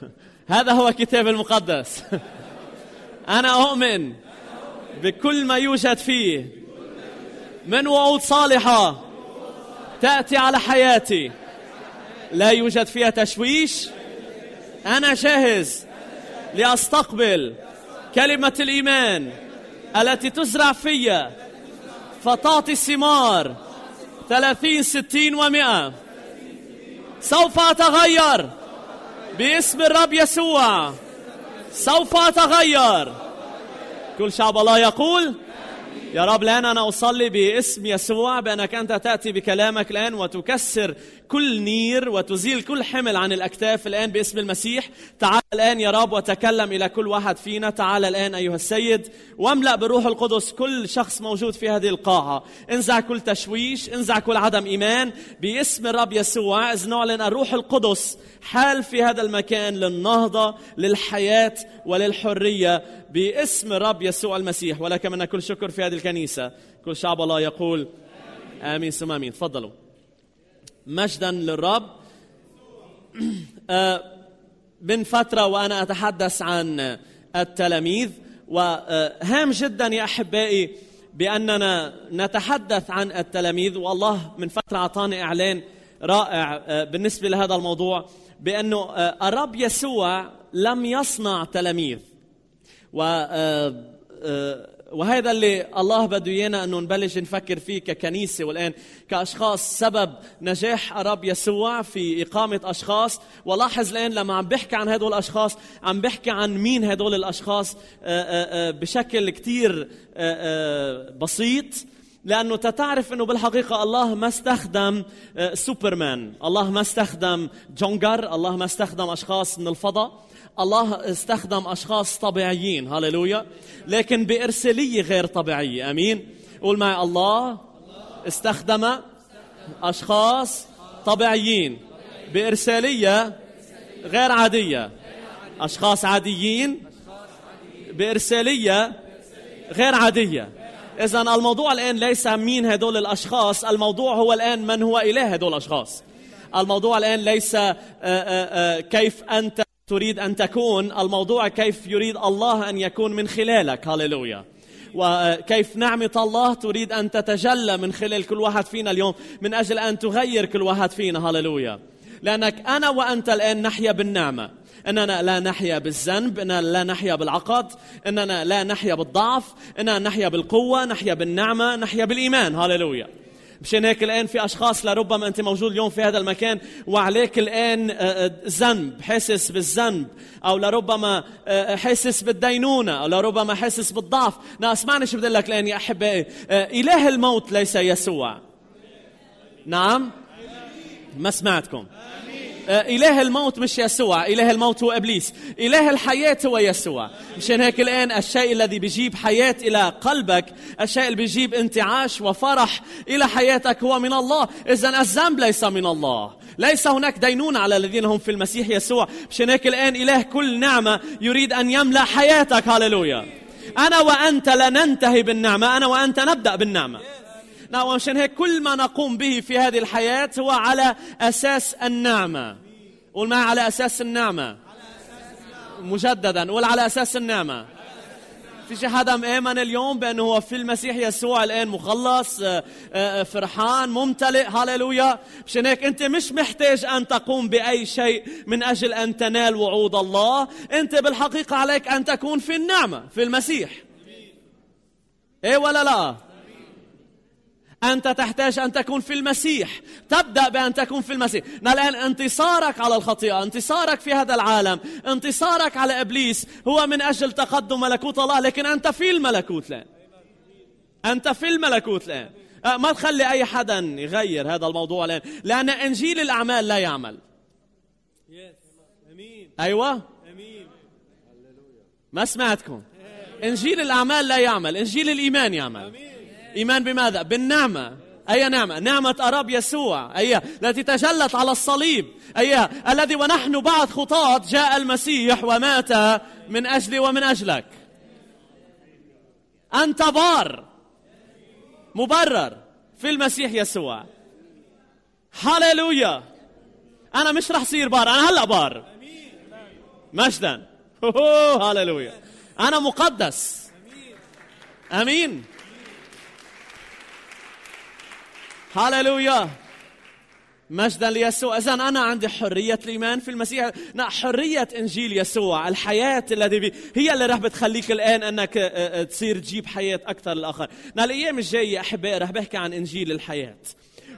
هذا هو الكتاب المقدس أنا أؤمن بكل ما يوجد فيه من وعود صالحة تأتي على حياتي لا يوجد فيها تشويش أنا جاهز لأستقبل كلمة الإيمان التي تزرع فيا فتعطي ثمار ثلاثين ستين ومئة سوف أتغير باسم الرب يسوع سوف أتغير كل شعب الله يقول يا رب الآن أنا أصلي باسم يسوع بأنك أنت تأتي بكلامك الآن وتكسر كل نير وتزيل كل حمل عن الأكتاف الآن باسم المسيح تعال الآن يا رب وتكلم إلى كل واحد فينا تعال الآن أيها السيد واملأ بالروح القدس كل شخص موجود في هذه القاعة انزع كل تشويش انزع كل عدم إيمان باسم الرب يسوع إذ نعلن الروح القدس حال في هذا المكان للنهضة للحياة وللحرية باسم الرب يسوع المسيح ولك منا كل شكر في هذه الكنيسة كل شعب الله يقول آمين ثم آمين تفضلوا مجدا للرب آه، من فترة وأنا أتحدث عن التلاميذ وهام جدا يا أحبائي بأننا نتحدث عن التلاميذ والله من فترة أعطاني إعلان رائع آه، بالنسبة لهذا الموضوع بأنه آه، الرب يسوع لم يصنع تلاميذ و وهذا اللي الله بده ايانا انه نبلش نفكر فيه ككنيسه والان كاشخاص سبب نجاح الرب يسوع في اقامه اشخاص ولاحظ الان لما عم بحكي عن هدول الاشخاص عم بحكي عن مين هدول الاشخاص آه، آه، آه، بشكل كثير بسيط لانه تتعرف انه بالحقيقه الله ما استخدم سوبرمان الله ما استخدم جونجر الله ما استخدم اشخاص من الفضاء الله استخدم أشخاص طبيعيين هللويا لكن بإرسالية غير طبيعية أمين قول معي الله استخدم أشخاص طبيعيين بإرسالية غير عادية أشخاص عاديين بإرسالية غير عادية إذا الموضوع الآن ليس مين هدول الأشخاص الموضوع هو الآن من هو إله هدول الأشخاص الموضوع الآن ليس آه، آه، آه، كيف أنت تريد أن تكون الموضوع كيف يريد الله أن يكون من خلالك هللويا وكيف نعمة الله تريد أن تتجلى من خلال كل واحد فينا اليوم من أجل أن تغير كل واحد فينا هللويا لأنك أنا وأنت الآن نحيا بالنعمة اننا لا نحيا بالذنب اننا لا نحيا بالعقد اننا لا نحيا بالضعف اننا نحيا بالقوه نحيا بالنعمه نحيا بالايمان هللويا مشان هيك الآن في أشخاص لربما أنت موجود اليوم في هذا المكان وعليك الآن آه، آه، ذنب حاسس بالذنب أو لربما آه، حاسس بالدينونة أو لربما حاسس بالضعف لا اسمعني شو بدي لك الآن يا أحبائي إله الموت ليس يسوع نعم ما سمعتكم أه، إله الموت مش يسوع إله الموت هو إبليس إله الحياة هو يسوع مشان هيك الآن الشيء الذي بيجيب حياة إلى قلبك الشيء اللي بيجيب انتعاش وفرح إلى حياتك هو من الله إذا الذنب ليس من الله ليس هناك دينون على الذين هم في المسيح يسوع مشان هيك الآن إله كل نعمة يريد أن يملأ حياتك هللويا أنا وأنت لننتهي بالنعمة أنا وأنت نبدأ بالنعمة نعم ومشان هيك كل ما نقوم به في هذه الحياة هو على أساس النعمة قول معي على أساس النعمة مجددا قول على أساس النعمة في شي حدا مآمن اليوم بأنه هو في المسيح يسوع الآن مخلص آه، آه، فرحان ممتلئ هللويا مشان هيك أنت مش محتاج أن تقوم بأي شيء من أجل أن تنال وعود الله أنت بالحقيقة عليك أن تكون في النعمة في المسيح إيه ولا لا؟ أنت تحتاج أن تكون في المسيح تبدأ بأن تكون في المسيح الآن انتصارك على الخطيئة انتصارك في هذا العالم انتصارك على إبليس هو من أجل تقدم ملكوت الله لكن أنت في الملكوت الآن أنت في الملكوت الآن أه، ما تخلي أي حدا يغير هذا الموضوع الآن لأن إنجيل الأعمال لا يعمل أيوة ما سمعتكم إنجيل الأعمال لا يعمل إنجيل الإيمان يعمل أمين. إيمان بماذا؟ بالنعمة أي نعمة؟ نعمة أراب يسوع أي التي تجلت على الصليب أي الذي ونحن بعد خطاة جاء المسيح ومات من أجلي ومن أجلك أنت بار مبرر في المسيح يسوع هللويا أنا مش رح صير بار أنا هلأ بار مجدا هللويا أنا مقدس أمين هللويا مجدا ليسوع اذا انا عندي حريه الايمان في المسيح لا حريه انجيل يسوع الحياه الذي بي هي اللي رح بتخليك الان انك آه، آه، تصير تجيب حياه اكثر للاخر الايام الجايه احبائي رح بحكي عن انجيل الحياه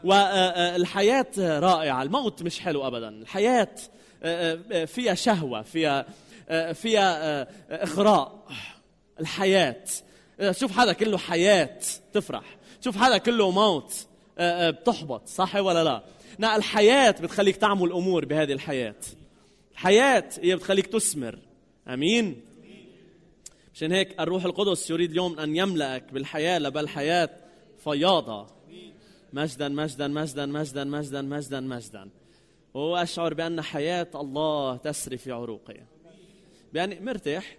والحياه آه، رائعه الموت مش حلو ابدا الحياه فيها شهوه فيها فيها اغراء الحياه شوف حدا كله حياه تفرح شوف حدا كله موت آه، آه، بتحبط صح ولا لا لا الحياة بتخليك تعمل أمور بهذه الحياة الحياة هي بتخليك تثمر أمين عشان هيك الروح القدس يريد اليوم أن يملأك بالحياة لبل حياة فياضة مجدا مجدا مجدا مجدا مجدا مجدا مجدا وأشعر بأن حياة الله تسري في عروقي بأني مرتاح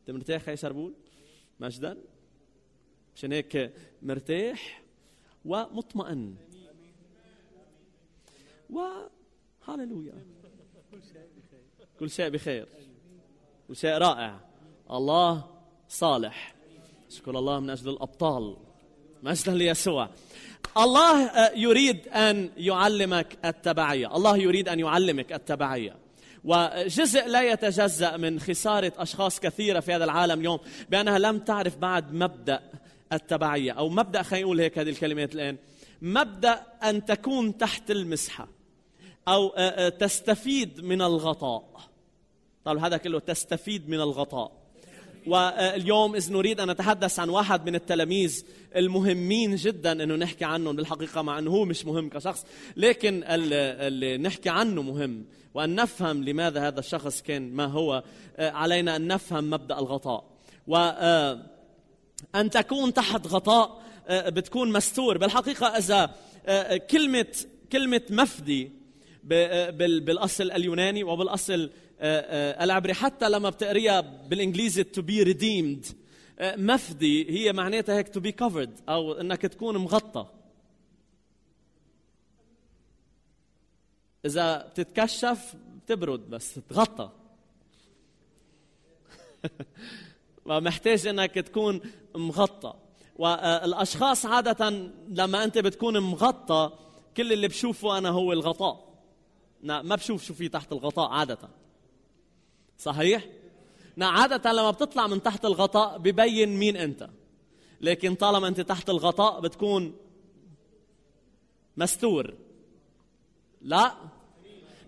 أنت مرتاح يا شربول مجدا عشان هيك مرتاح ومطمئن و هاللويا كل شيء بخير كل شيء رائع الله صالح شكر الله من أجل الأبطال مجدا ليسوع الله آه، يريد أن يعلمك التبعية الله يريد أن يعلمك التبعية وجزء لا يتجزأ من خسارة أشخاص كثيرة في هذا العالم اليوم بأنها لم تعرف بعد مبدأ التبعيه او مبدا خلينا نقول هيك هذه الكلمات الان مبدا ان تكون تحت المسحه او آه، آه، تستفيد من الغطاء طيب هذا كله تستفيد من الغطاء واليوم آه، إذ نريد أن نتحدث عن واحد من التلاميذ المهمين جدا أنه نحكي عنهم بالحقيقة مع أنه هو مش مهم كشخص لكن اللي نحكي عنه مهم وأن نفهم لماذا هذا الشخص كان ما هو علينا أن نفهم مبدأ الغطاء و أن تكون تحت غطاء آه، بتكون مستور بالحقيقة إذا آه، كلمة كلمة مفدي آه، بالأصل اليوناني وبالأصل العبري حتى لما بتقريها بالإنجليزي to be redeemed مفدي هي معناتها هيك to be covered أو أنك تكون مغطى إذا بتتكشف بتبرد بس تتغطى ومحتاج انك تكون مغطى والاشخاص عاده لما انت بتكون مغطى كل اللي بشوفه انا هو الغطاء ما بشوف شو في تحت الغطاء عاده صحيح عادة لما بتطلع من تحت الغطاء ببين مين انت لكن طالما انت تحت الغطاء بتكون مستور لا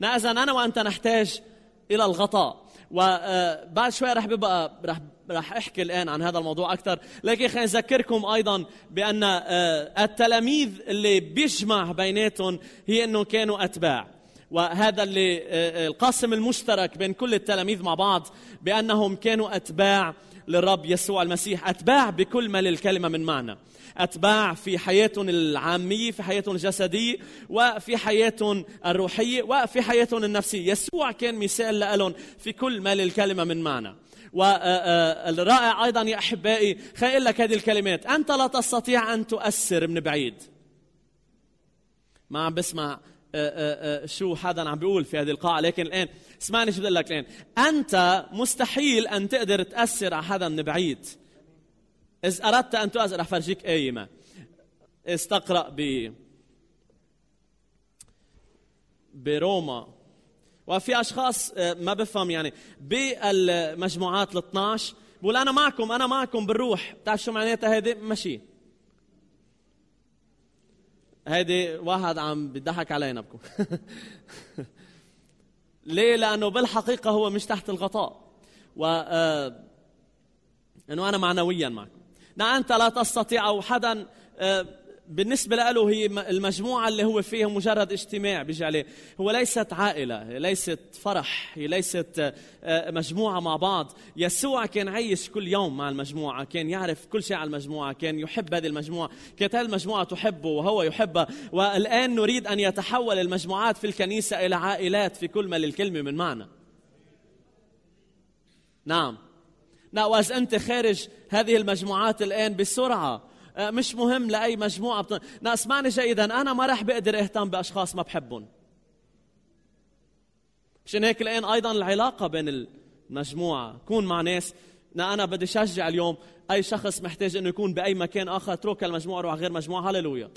نا اذا انا وانت نحتاج الى الغطاء وبعد آه، شوي رح ببقى رح رح احكي الان عن هذا الموضوع اكثر، لكن خلينا نذكركم ايضا بان آه، التلاميذ اللي بيجمع بيناتهم هي انه كانوا اتباع. وهذا اللي آه، آه، القاسم المشترك بين كل التلاميذ مع بعض بانهم كانوا اتباع للرب يسوع المسيح، اتباع بكل ما للكلمه من معنى. اتباع في حياتهم العاميه في حياتهم الجسديه وفي حياتهم الروحيه وفي حياتهم النفسيه يسوع كان مثال لهم في كل ما للكلمه من معنى والرائع أيضا يا أحبائي خيل لك هذه الكلمات أنت لا تستطيع أن تؤثر من بعيد ما عم بسمع آه، آه، آه، شو حدا عم بيقول في هذه القاعة لكن الآن اسمعني شو بدي لك الآن أنت مستحيل أن تقدر تأثر على حدا من بعيد إذا أردت أن تؤثر رح فرجيك آية ما استقرأ ب بروما وفي اشخاص آه، ما بفهم يعني بالمجموعات ال 12 بقول انا معكم انا معكم بالروح بتعرف شو معناتها هيدي ماشي هيدي واحد عم بيضحك علينا بكم ليه لانه بالحقيقه هو مش تحت الغطاء و آه، انه انا معنويا معكم انت لا تستطيع او حدا آه، بالنسبة له هي المجموعة اللي هو فيها مجرد اجتماع بيجي عليه هو ليست عائلة هي ليست فرح هي ليست آه، آه، مجموعة مع بعض يسوع كان عايش كل يوم مع المجموعة كان يعرف كل شيء عن المجموعة كان يحب هذه المجموعة كانت هذه المجموعة تحبه وهو يحبها والآن نريد أن يتحول المجموعات في الكنيسة إلى عائلات في كل ما للكلمة من معنى نعم نعم وإذا أنت خارج هذه المجموعات الآن بسرعة أه، مش مهم لاي مجموعه بت... لا اسمعني جيدا انا ما راح بقدر اهتم باشخاص ما بحبهم مشان هيك الان ايضا العلاقه بين المجموعه كون مع ناس انا بدي شجع اليوم اي شخص محتاج انه يكون باي مكان اخر اترك المجموعه روح غير مجموعه هللويا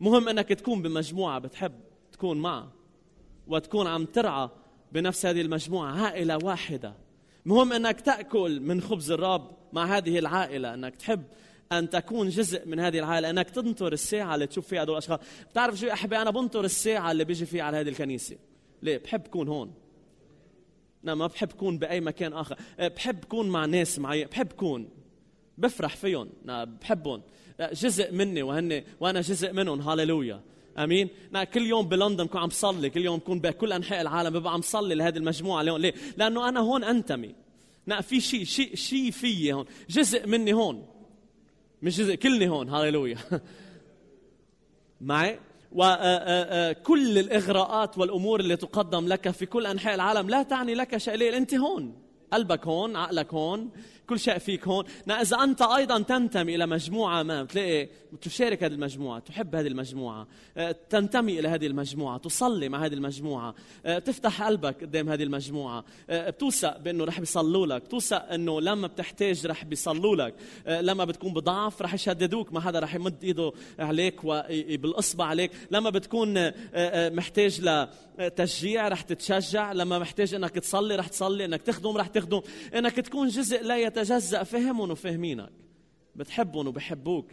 مهم انك تكون بمجموعه بتحب تكون معها وتكون عم ترعى بنفس هذه المجموعه عائله واحده مهم انك تاكل من خبز الرب مع هذه العائله انك تحب ان تكون جزء من هذه العائله انك تنطر الساعه اللي تشوف فيها هدول الاشخاص بتعرف شو يا انا بنطر الساعه اللي بيجي فيها على هذه الكنيسه ليه بحب كون هون انا ما بحب كون باي مكان اخر أه، بحب كون مع ناس معي بحب كون بفرح فيهم أنا بحبهم أه، جزء مني وهن وانا جزء منهم هاليلويا امين انا كل يوم بلندن بكون عم صلي كل يوم بكون بكل انحاء العالم ببقى عم صلي لهذه المجموعه اليوم ليه لانه انا هون انتمي لا في شيء شيء شيء في هون جزء مني هون مش جزء كلني هون هاليلويا معي وكل آه، آه، آه، الاغراءات والامور اللي تقدم لك في كل انحاء العالم لا تعني لك شيء انت هون قلبك هون عقلك هون كل شيء فيك هون إذا أنت أيضا تنتمي إلى مجموعة ما بتلاقي تشارك هذه المجموعة تحب هذه المجموعة آه، تنتمي إلى هذه المجموعة تصلي مع هذه المجموعة آه، تفتح قلبك قدام هذه المجموعة آه، بتوثق بأنه رح بيصلوا لك بتوثق أنه لما بتحتاج رح بيصلوا لك لما بتكون بضعف رح يشددوك ما حدا رح يمد إيده عليك وبالإصبع عليك لما بتكون محتاج لتشجيع رح تتشجع لما محتاج أنك تصلي رح تصلي أنك تخدم رح تخدم أنك تكون جزء لا يتجزأ فهمهم وفهمينك بتحبهم وبحبوك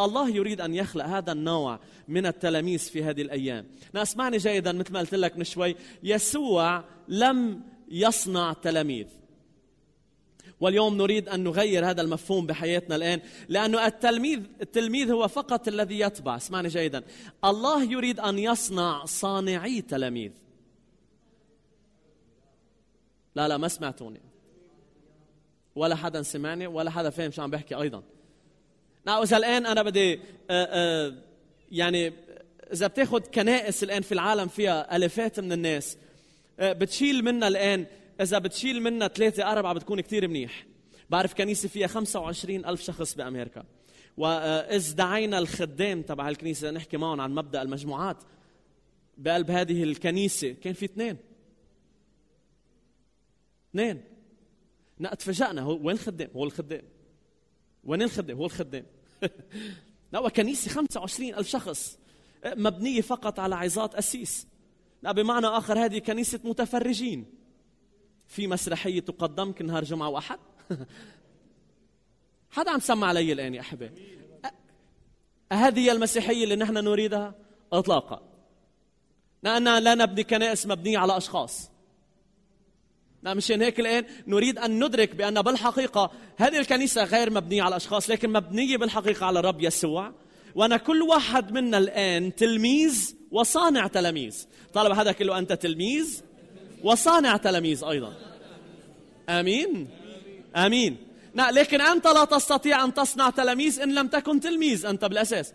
الله يريد أن يخلق هذا النوع من التلاميذ في هذه الأيام أنا اسمعني جيدا مثل ما قلت لك من شوي يسوع لم يصنع تلاميذ واليوم نريد أن نغير هذا المفهوم بحياتنا الآن لأنه التلميذ التلميذ هو فقط الذي يتبع اسمعني جيدا الله يريد أن يصنع صانعي تلاميذ لا لا ما سمعتوني ولا حدا سمعني ولا حدا فاهم شو عم بحكي ايضا نعم اذا الان انا بدي آه، آه، يعني اذا بتاخذ كنائس الان في العالم فيها الافات من الناس آه، بتشيل منا الان اذا بتشيل منا ثلاثه اربعه بتكون كثير منيح بعرف كنيسه فيها 25 الف شخص بامريكا واذ دعينا الخدام تبع الكنيسه نحكي معهم عن مبدا المجموعات بقلب هذه الكنيسه كان في اثنين اثنين لا تفاجئنا هو وين الخدام؟ هو الخدام وين الخدام؟ هو الخدام لا وكنيسة 25 ألف شخص أه، مبنية فقط على عظات أسيس لا بمعنى آخر هذه كنيسة متفرجين في مسرحية تقدم كل نهار جمعة وأحد حدا عم سمع علي الآن يا أحبائي أه، هذه المسيحية اللي نحن نريدها إطلاقا لأننا لا نبني كنائس مبنية على أشخاص لا نعم، مشان هيك الآن نريد أن ندرك بأن بالحقيقة هذه الكنيسة غير مبنية على أشخاص لكن مبنية بالحقيقة على الرب يسوع وأنا كل واحد منا الآن تلميذ وصانع تلاميذ طالب هذا كله أنت تلميذ وصانع تلاميذ أيضا آمين آمين نعم لكن أنت لا تستطيع أن تصنع تلاميذ إن لم تكن تلميذ أنت بالأساس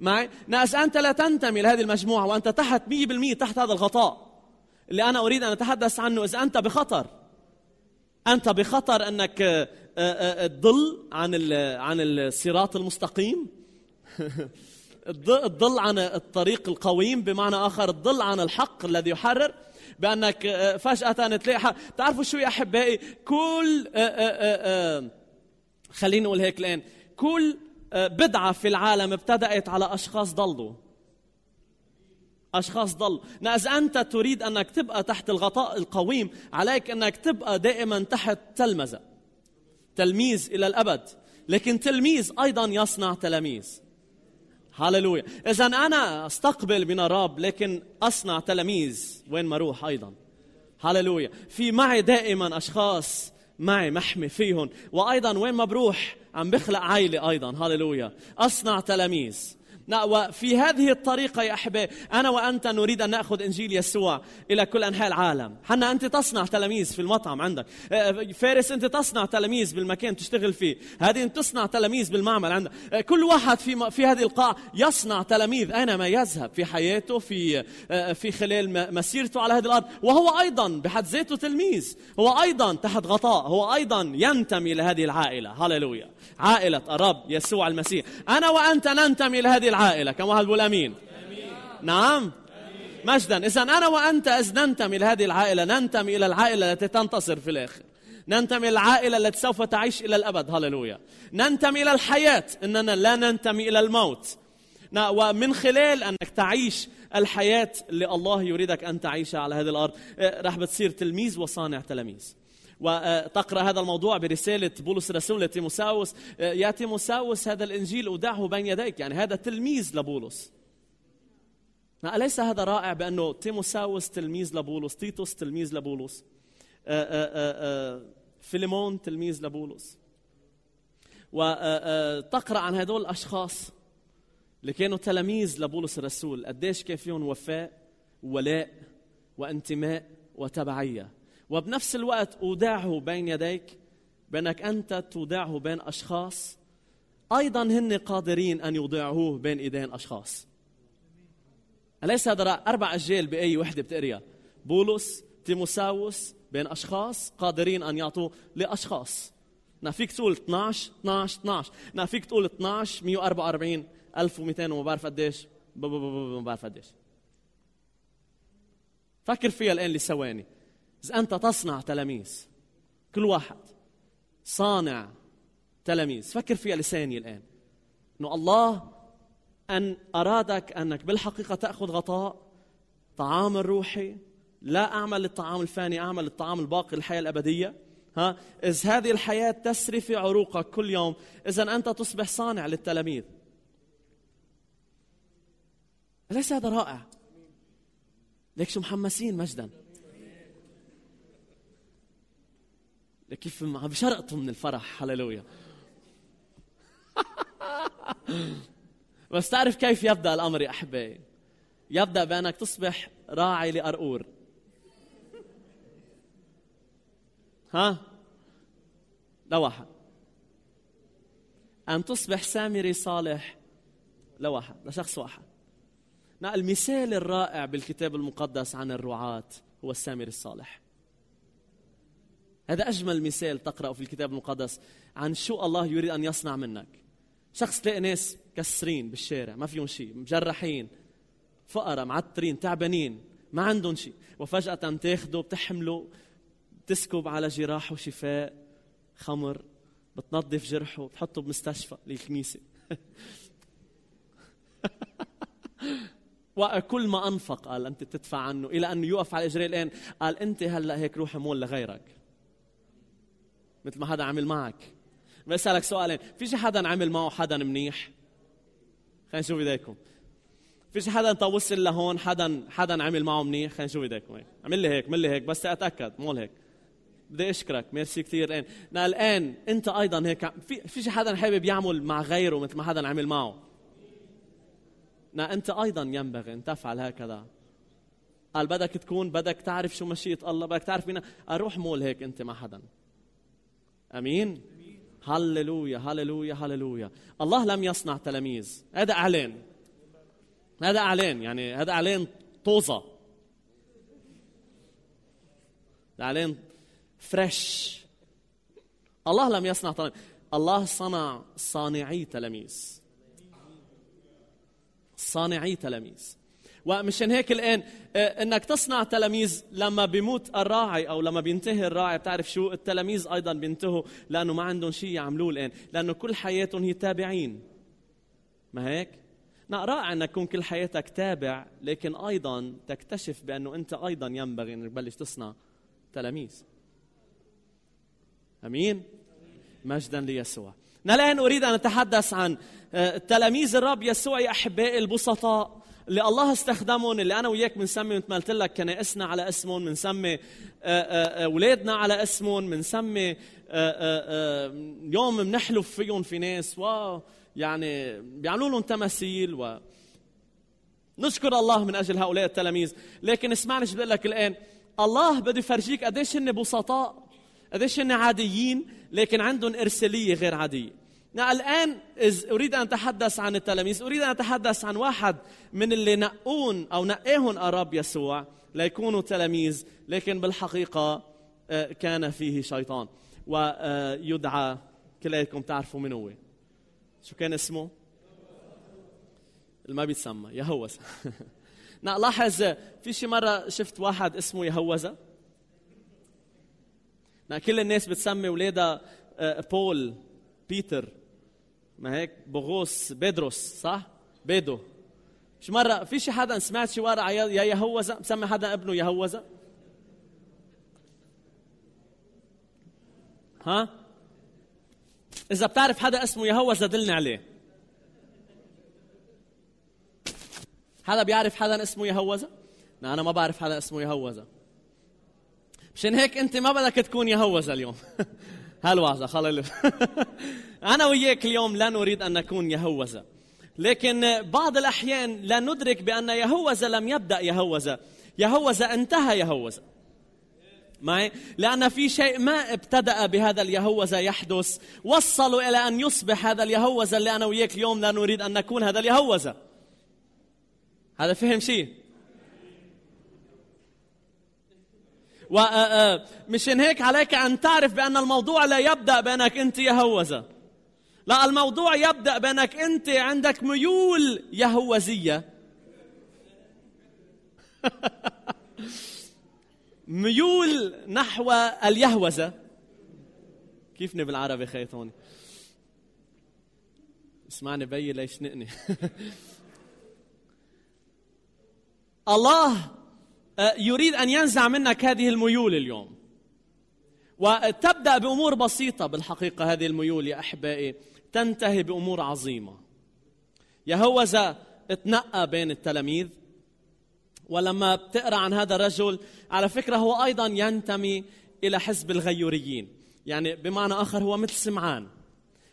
معي؟ ناس نعم، أنت لا تنتمي لهذه المجموعة وأنت تحت 100% تحت هذا الغطاء اللي أنا أريد أن أتحدث عنه إذا أنت بخطر أنت بخطر أنك آه، آه، آه، تضل عن عن الصراط المستقيم تضل عن الطريق القويم بمعنى آخر تضل عن الحق الذي يحرر بأنك فجأة تلاقي تعرفوا شو يا أحبائي كل خليني أقول هيك الآن كل بدعة في العالم ابتدأت على أشخاص ضلوا أشخاص ضل ناس أنت تريد أنك تبقى تحت الغطاء القويم عليك أنك تبقى دائما تحت تلمذة تلميذ إلى الأبد لكن تلميذ أيضا يصنع تلاميذ هللويا إذا أنا أستقبل من الرب لكن أصنع تلاميذ وين ما أروح أيضا هللويا في معي دائما أشخاص معي محمي فيهم وأيضا وين ما بروح عم بخلق عائلة أيضا هللويا أصنع تلاميذ وفي هذه الطريقة يا أحبة أنا وأنت نريد أن نأخذ إنجيل يسوع إلى كل أنحاء العالم حنا أنت تصنع تلاميذ في المطعم عندك أه، أه، فارس أنت تصنع تلاميذ بالمكان تشتغل فيه هذه أنت تصنع تلاميذ بالمعمل عندك أه، كل واحد في, في هذه القاعة يصنع تلاميذ ما يذهب في حياته في, في خلال مسيرته على هذه الأرض وهو أيضا بحد ذاته تلميذ هو أيضا تحت غطاء هو أيضا ينتمي لهذه العائلة هللويا عائلة الرب يسوع المسيح أنا وأنت ننتمي لهذه العائلة كم واحد بقول أمين, أمين. نعم أمين. مجدا إذا أنا وأنت إذ ننتمي لهذه العائلة ننتمي إلى العائلة التي تنتصر في الآخر ننتمي إلى العائلة التي سوف تعيش إلى الأبد هللويا ننتمي إلى الحياة إننا لا ننتمي إلى الموت ومن خلال أنك تعيش الحياة اللي الله يريدك أن تعيشها على هذه الأرض إيه، رح بتصير تلميذ وصانع تلاميذ وتقرا هذا الموضوع برساله بولس الرسول لتيموساوس آه، يا تيموساوس هذا الانجيل اودعه بين يديك يعني هذا تلميذ لبولس أليس هذا رائع بأنه تيموساوس تلميذ لبولس تيتوس تلميذ لبولس آه، آه، فيليمون تلميذ لبولس وتقرأ عن هدول الأشخاص اللي كانوا تلاميذ لبولس الرسول قديش كان فيهم وفاء ولاء وانتماء وتبعية وبنفس الوقت أودعه بين يديك بأنك أنت تودعه بين أشخاص أيضا هن قادرين أن يودعوه بين إيدين أشخاص أليس هذا أربع أجيال بأي وحدة بتقريها بولس تيموساوس بين أشخاص قادرين أن يعطوا لأشخاص نا فيك تقول 12 12 12 نا فيك تقول 12 144 1200 وما بعرف قديش ما بعرف قديش فكر فيها الآن لثواني إذا أنت تصنع تلاميذ كل واحد صانع تلاميذ فكر فيها لساني الآن أنه الله أن أرادك أنك بالحقيقة تأخذ غطاء طعام الروحي لا أعمل الطعام الفاني أعمل الطعام الباقي الحياة الأبدية ها إذ هذه الحياة تسري في عروقك كل يوم إذا أنت تصبح صانع للتلاميذ أليس هذا رائع؟ ليك شو محمسين مجدا كيف عم بشرقطوا من الفرح هللويا بس تعرف كيف يبدا الامر يا احبائي يبدا بانك تصبح راعي لارقور ها لوحة أن تصبح سامري صالح لوحة لشخص واحد المثال الرائع بالكتاب المقدس عن الرعاة هو السامري الصالح هذا أجمل مثال تقرأه في الكتاب المقدس عن شو الله يريد أن يصنع منك شخص تلاقي ناس كسرين بالشارع ما فيهم شيء مجرحين فقرة معترين تعبانين ما عندهم شيء وفجأة تاخده بتحمله بتسكب على جراحه شفاء خمر بتنظف جرحه بتحطه بمستشفى للكنيسة وكل ما انفق قال انت بتدفع عنه الى ان يوقف على اجريه الان قال انت هلا هيك روح مول لغيرك مثل ما حدا عمل معك بسألك سؤالين في شي حدا عمل معه حدا منيح خلينا نشوف ايديكم في شي حدا توصل لهون حدا حدا عمل معه منيح خلينا نشوف ايديكم هيك عمل لي هيك عمل لي هيك بس اتاكد مو هيك بدي اشكرك ميرسي كثير الان أنا الان انت ايضا هيك في في شي حدا حابب يعمل مع غيره مثل ما حدا عمل معه نا انت ايضا ينبغي ان تفعل هكذا قال بدك تكون بدك تعرف شو مشيئة الله بدك تعرف مين اروح مول هيك انت مع حدا امين هللويا هللويا هللويا الله لم يصنع تلاميذ هذا اعلان هذا اعلان يعني هذا اعلان طوزه اعلان فريش الله لم يصنع تلاميذ الله صنع صانعي تلاميذ صانعي تلاميذ ومشان هيك الآن آه، انك تصنع تلاميذ لما بيموت الراعي او لما بينتهي الراعي بتعرف شو التلاميذ ايضا بينتهوا لانه ما عندهم شيء يعملوه الان لانه كل حياتهم هي تابعين ما هيك نعم رائع انك تكون كل حياتك تابع لكن ايضا تكتشف بانه انت ايضا ينبغي انك تبلش تصنع تلاميذ امين مجدا ليسوع الان اريد ان اتحدث عن آه، تلاميذ الرب يسوع يا احبائي البسطاء اللي الله استخدمهم اللي انا وياك بنسمي مثل ما قلت لك كنائسنا على اسمهم بنسمي اولادنا آه، آه، آه، على اسمهم بنسمي يوم بنحلف فيهم في ناس و يعني بيعملوا لهم تماثيل و نشكر الله من اجل هؤلاء التلاميذ لكن اسمعني شو بقول لك الان الله بده يفرجيك قديش هن بسطاء قديش هن عاديين لكن عندهم ارساليه غير عاديه الآن أريد أن أتحدث عن التلاميذ أريد أن أتحدث عن واحد من اللي نقون أو نقاهن الرب يسوع ليكونوا تلاميذ لكن بالحقيقة آه، كان فيه شيطان ويدعى آه، كلكم تعرفوا من هو شو كان اسمه؟ ما بيتسمى يهوذا لاحظ في شي مرة شفت واحد اسمه يهوذا كل الناس بتسمي ولادها آه، بول بيتر ما هيك بغوص بيدروس صح بيدو مش مرة في شي حدا سمعت شي ورقة يا يهوذا مسمي حدا ابنه يهوذا ها إذا بتعرف حدا اسمه يهوذا دلني عليه حدا بيعرف حدا اسمه يهوذا؟ لا أنا ما بعرف حدا اسمه يهوذا مشان هيك أنت ما بدك تكون يهوذا اليوم هالوعظة خلص أنا وياك اليوم لا نريد أن نكون يهوذا لكن بعض الأحيان لا ندرك بأن يهوذا لم يبدأ يهوذا يهوذا انتهى يهوذا معي؟ لأن في شيء ما ابتدأ بهذا اليهوذا يحدث وصلوا إلى أن يصبح هذا اليهوذا اللي أنا وياك اليوم لا نريد أن نكون هذا اليهوذا هذا فهم شيء ومشان آه، آه، هيك عليك أن تعرف بأن الموضوع لا يبدأ بأنك أنت يهوزة لا الموضوع يبدأ بأنك أنت عندك ميول يهوذية ميول نحو اليهوذة كيفني بالعربي خيط هون اسمعني بيي ليشنقني الله أه، يريد ان ينزع منك هذه الميول اليوم وتبدا بامور بسيطه بالحقيقه هذه الميول يا احبائي تنتهي بامور عظيمه يهوذا اتنقى بين التلاميذ ولما بتقرا عن هذا الرجل على فكره هو ايضا ينتمي الى حزب الغيوريين يعني بمعنى اخر هو مثل سمعان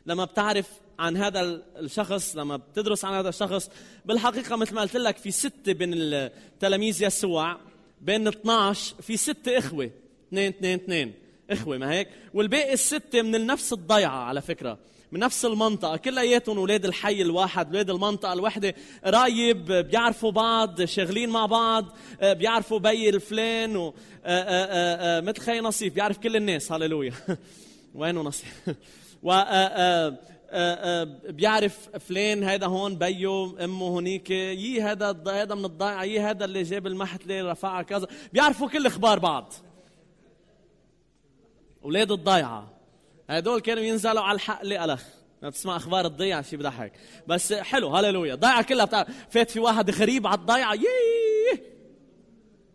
لما بتعرف عن هذا الشخص لما بتدرس عن هذا الشخص بالحقيقه مثل ما قلت لك في سته من التلاميذ يسوع بين 12 في ست إخوة اثنين اثنين اثنين إخوة ما هيك والباقي الستة من نفس الضيعة على فكرة من نفس المنطقة كلياتهم أولاد الحي الواحد أولاد المنطقة الوحدة قرايب بيعرفوا بعض شغلين مع بعض بيعرفوا بي الفلان و... مثل خي نصيف بيعرف كل الناس هللويا وينه نصيف و آه، آه، آه، آه، بيعرف فلان هذا هون بيو امه هنيك يي هذا هذا من الضيعه يي هذا اللي جاب المحتله رفعها كذا بيعرفوا كل اخبار بعض اولاد الضيعه هدول كانوا ينزلوا على الحق لألخ ما بتسمع اخبار الضيعه شي بضحك بس حلو هللويا الضيعه كلها بتعرف فات في واحد غريب على الضيعه يي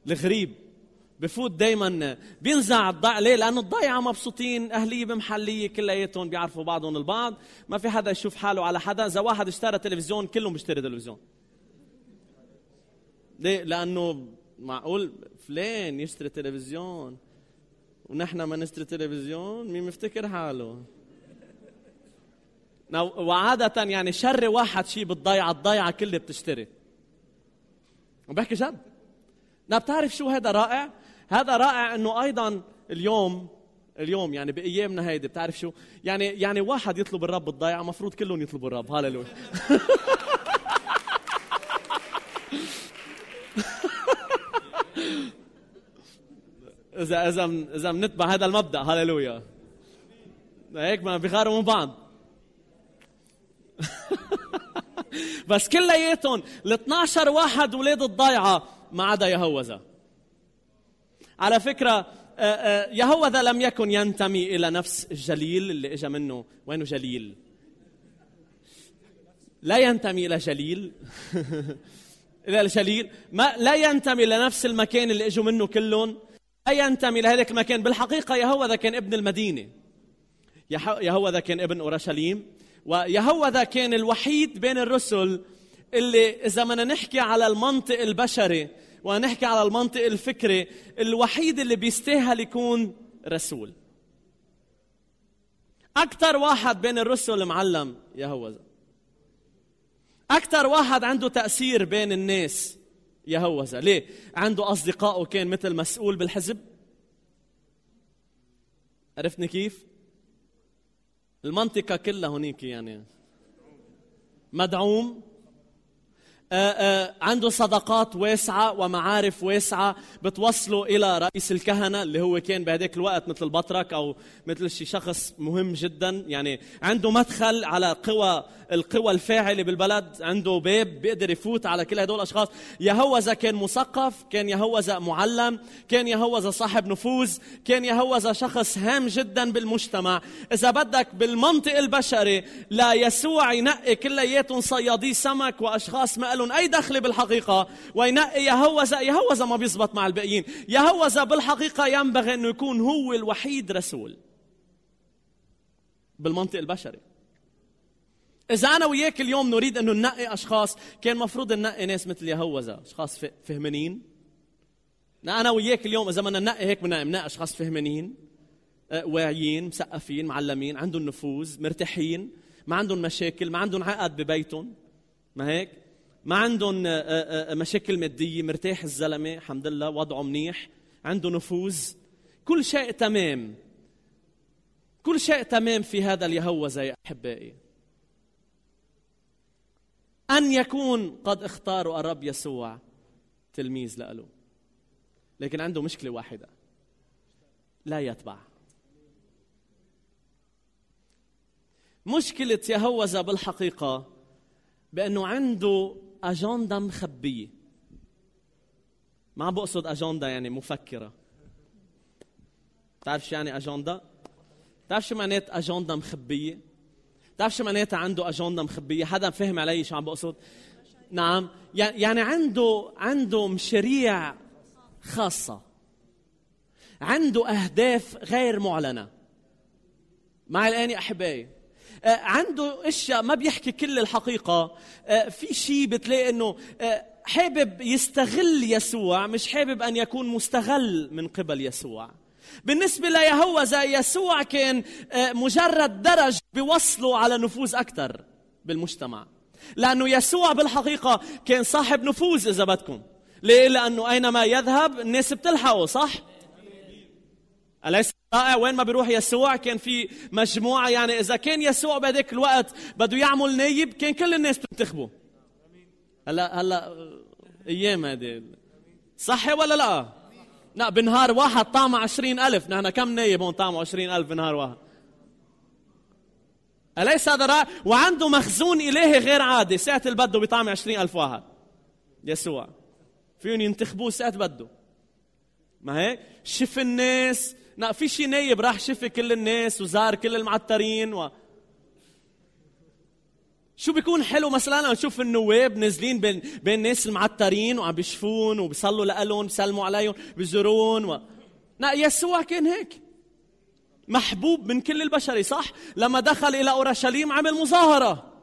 الغريب بفوت دائما بينزع الضيعه ليه؟ لانه الضيعه مبسوطين اهليه بمحليه كلياتهم بيعرفوا بعضهم البعض، ما في حدا يشوف حاله على حدا، اذا واحد اشترى تلفزيون كلهم بيشتري تلفزيون. ليه؟ لانه معقول فلان يشتري تلفزيون ونحن ما نشتري تلفزيون مين مفتكر حاله وعادة يعني شر واحد شيء بالضيعة الضيعة كلها بتشتري عم بحكي جد لا نعم، بتعرف شو هذا رائع هذا رائع انه ايضا اليوم اليوم يعني بايامنا هيدي بتعرف شو يعني يعني واحد يطلب الرب بالضيعه مفروض كلهم يطلبوا الرب هاليلويا اذا اذا اذا بنتبع هذا المبدا هاليلويا هيك ما من بعض بس كلياتهم ال 12 واحد اولاد الضيعه ما عدا يهوذا على فكرة آه، آه، يهوذا لم يكن ينتمي إلى نفس الجليل اللي إجا منه وينه جليل لا ينتمي إلى جليل إلى الجليل ما لا ينتمي لنفس المكان اللي إجوا منه كلهم لا ينتمي لهذاك المكان بالحقيقة يهوذا كان ابن المدينة يهوذا كان ابن أورشليم ويهوذا كان الوحيد بين الرسل اللي إذا بدنا نحكي على المنطق البشري ونحكي على المنطق الفكري الوحيد اللي بيستاهل يكون رسول أكثر واحد بين الرسل معلم يهوذا أكثر واحد عنده تأثير بين الناس يهوذا ليه؟ عنده أصدقائه كان مثل مسؤول بالحزب عرفني كيف؟ المنطقة كلها هنيك يعني مدعوم آه، آه، عنده صدقات واسعة ومعارف واسعة بتوصله إلى رئيس الكهنة اللي هو كان بهداك الوقت مثل البطرك أو مثل شي شخص مهم جدا يعني عنده مدخل على قوى القوى الفاعلة بالبلد عنده باب بيقدر يفوت على كل هدول الأشخاص يهوذا كان مثقف كان يهوذا معلم كان يهوذا صاحب نفوذ كان يهوذا شخص هام جدا بالمجتمع إذا بدك بالمنطق البشري لا يسوع ينقي كلياتهم صيادي سمك وأشخاص ما ما لهم أي دخل بالحقيقة وينقي يهوذا يهوذا ما بيزبط مع الباقيين يهوذا بالحقيقة ينبغي أنه يكون هو الوحيد رسول بالمنطق البشري إذا أنا وياك اليوم نريد أنه ننقي أشخاص كان مفروض ننقي ناس مثل يهوذا أشخاص فهمانين أنا وياك اليوم إذا بدنا ننقي هيك بدنا ننقي أشخاص فهمانين آه، واعيين مثقفين معلمين عندهم نفوذ مرتاحين ما عندهم مشاكل ما عندهم عقد ببيتهم ما هيك ما عندهم آه، آه، آه، مشاكل ماديه مرتاح الزلمه الحمد لله وضعه منيح عنده نفوذ كل شيء تمام كل شيء تمام في هذا اليهوذا يا احبائي ان يكون قد اختاروا الرب يسوع تلميذ له لكن عنده مشكله واحده لا يتبع مشكله يهوذا بالحقيقه بانه عنده أجندة مخبية ما عم بقصد أجندة يعني مفكرة بتعرف شو يعني أجندة؟ بتعرف شو معنات أجندة مخبية؟ بتعرف شو معناتها عنده أجندة مخبية؟ حدا فهم علي شو عم بقصد؟ نعم يعني عنده عنده مشاريع خاصة عنده أهداف غير معلنة مع الآن يا أحبائي آه، عنده اشياء ما بيحكي كل الحقيقه آه، في شيء بتلاقي انه آه، حابب يستغل يسوع مش حابب ان يكون مستغل من قبل يسوع بالنسبة ليهوذا يسوع كان مجرد درج بوصله على نفوذ أكثر بالمجتمع لأنه يسوع بالحقيقة كان صاحب نفوذ إذا بدكم ليه؟ لأنه أينما يذهب الناس بتلحقه صح؟ أليس رائع وين ما بيروح يسوع كان في مجموعة يعني إذا كان يسوع بهذاك الوقت بده يعمل نايب كان كل الناس بتنتخبه هلا هلا أيام هذه صحي ولا لا؟ لا بنهار واحد طعمه عشرين ألف نحن كم نايب هون طعمه عشرين ألف بنهار واحد أليس هذا رائع؟ وعنده مخزون إلهي غير عادي ساعة اللي بده بطعم عشرين ألف واحد يسوع فيهم ينتخبوه ساعة بده ما هيك؟ شف الناس في شي نايب راح شفي كل الناس وزار كل المعترين و... شو بيكون حلو مثلا لما نشوف النواب نازلين بين بين الناس المعترين وعم بيشفون وبيصلوا لالهم بيسلموا عليهم بيزورون و... نا يسوع كان هيك محبوب من كل البشري صح لما دخل الى اورشليم عمل مظاهره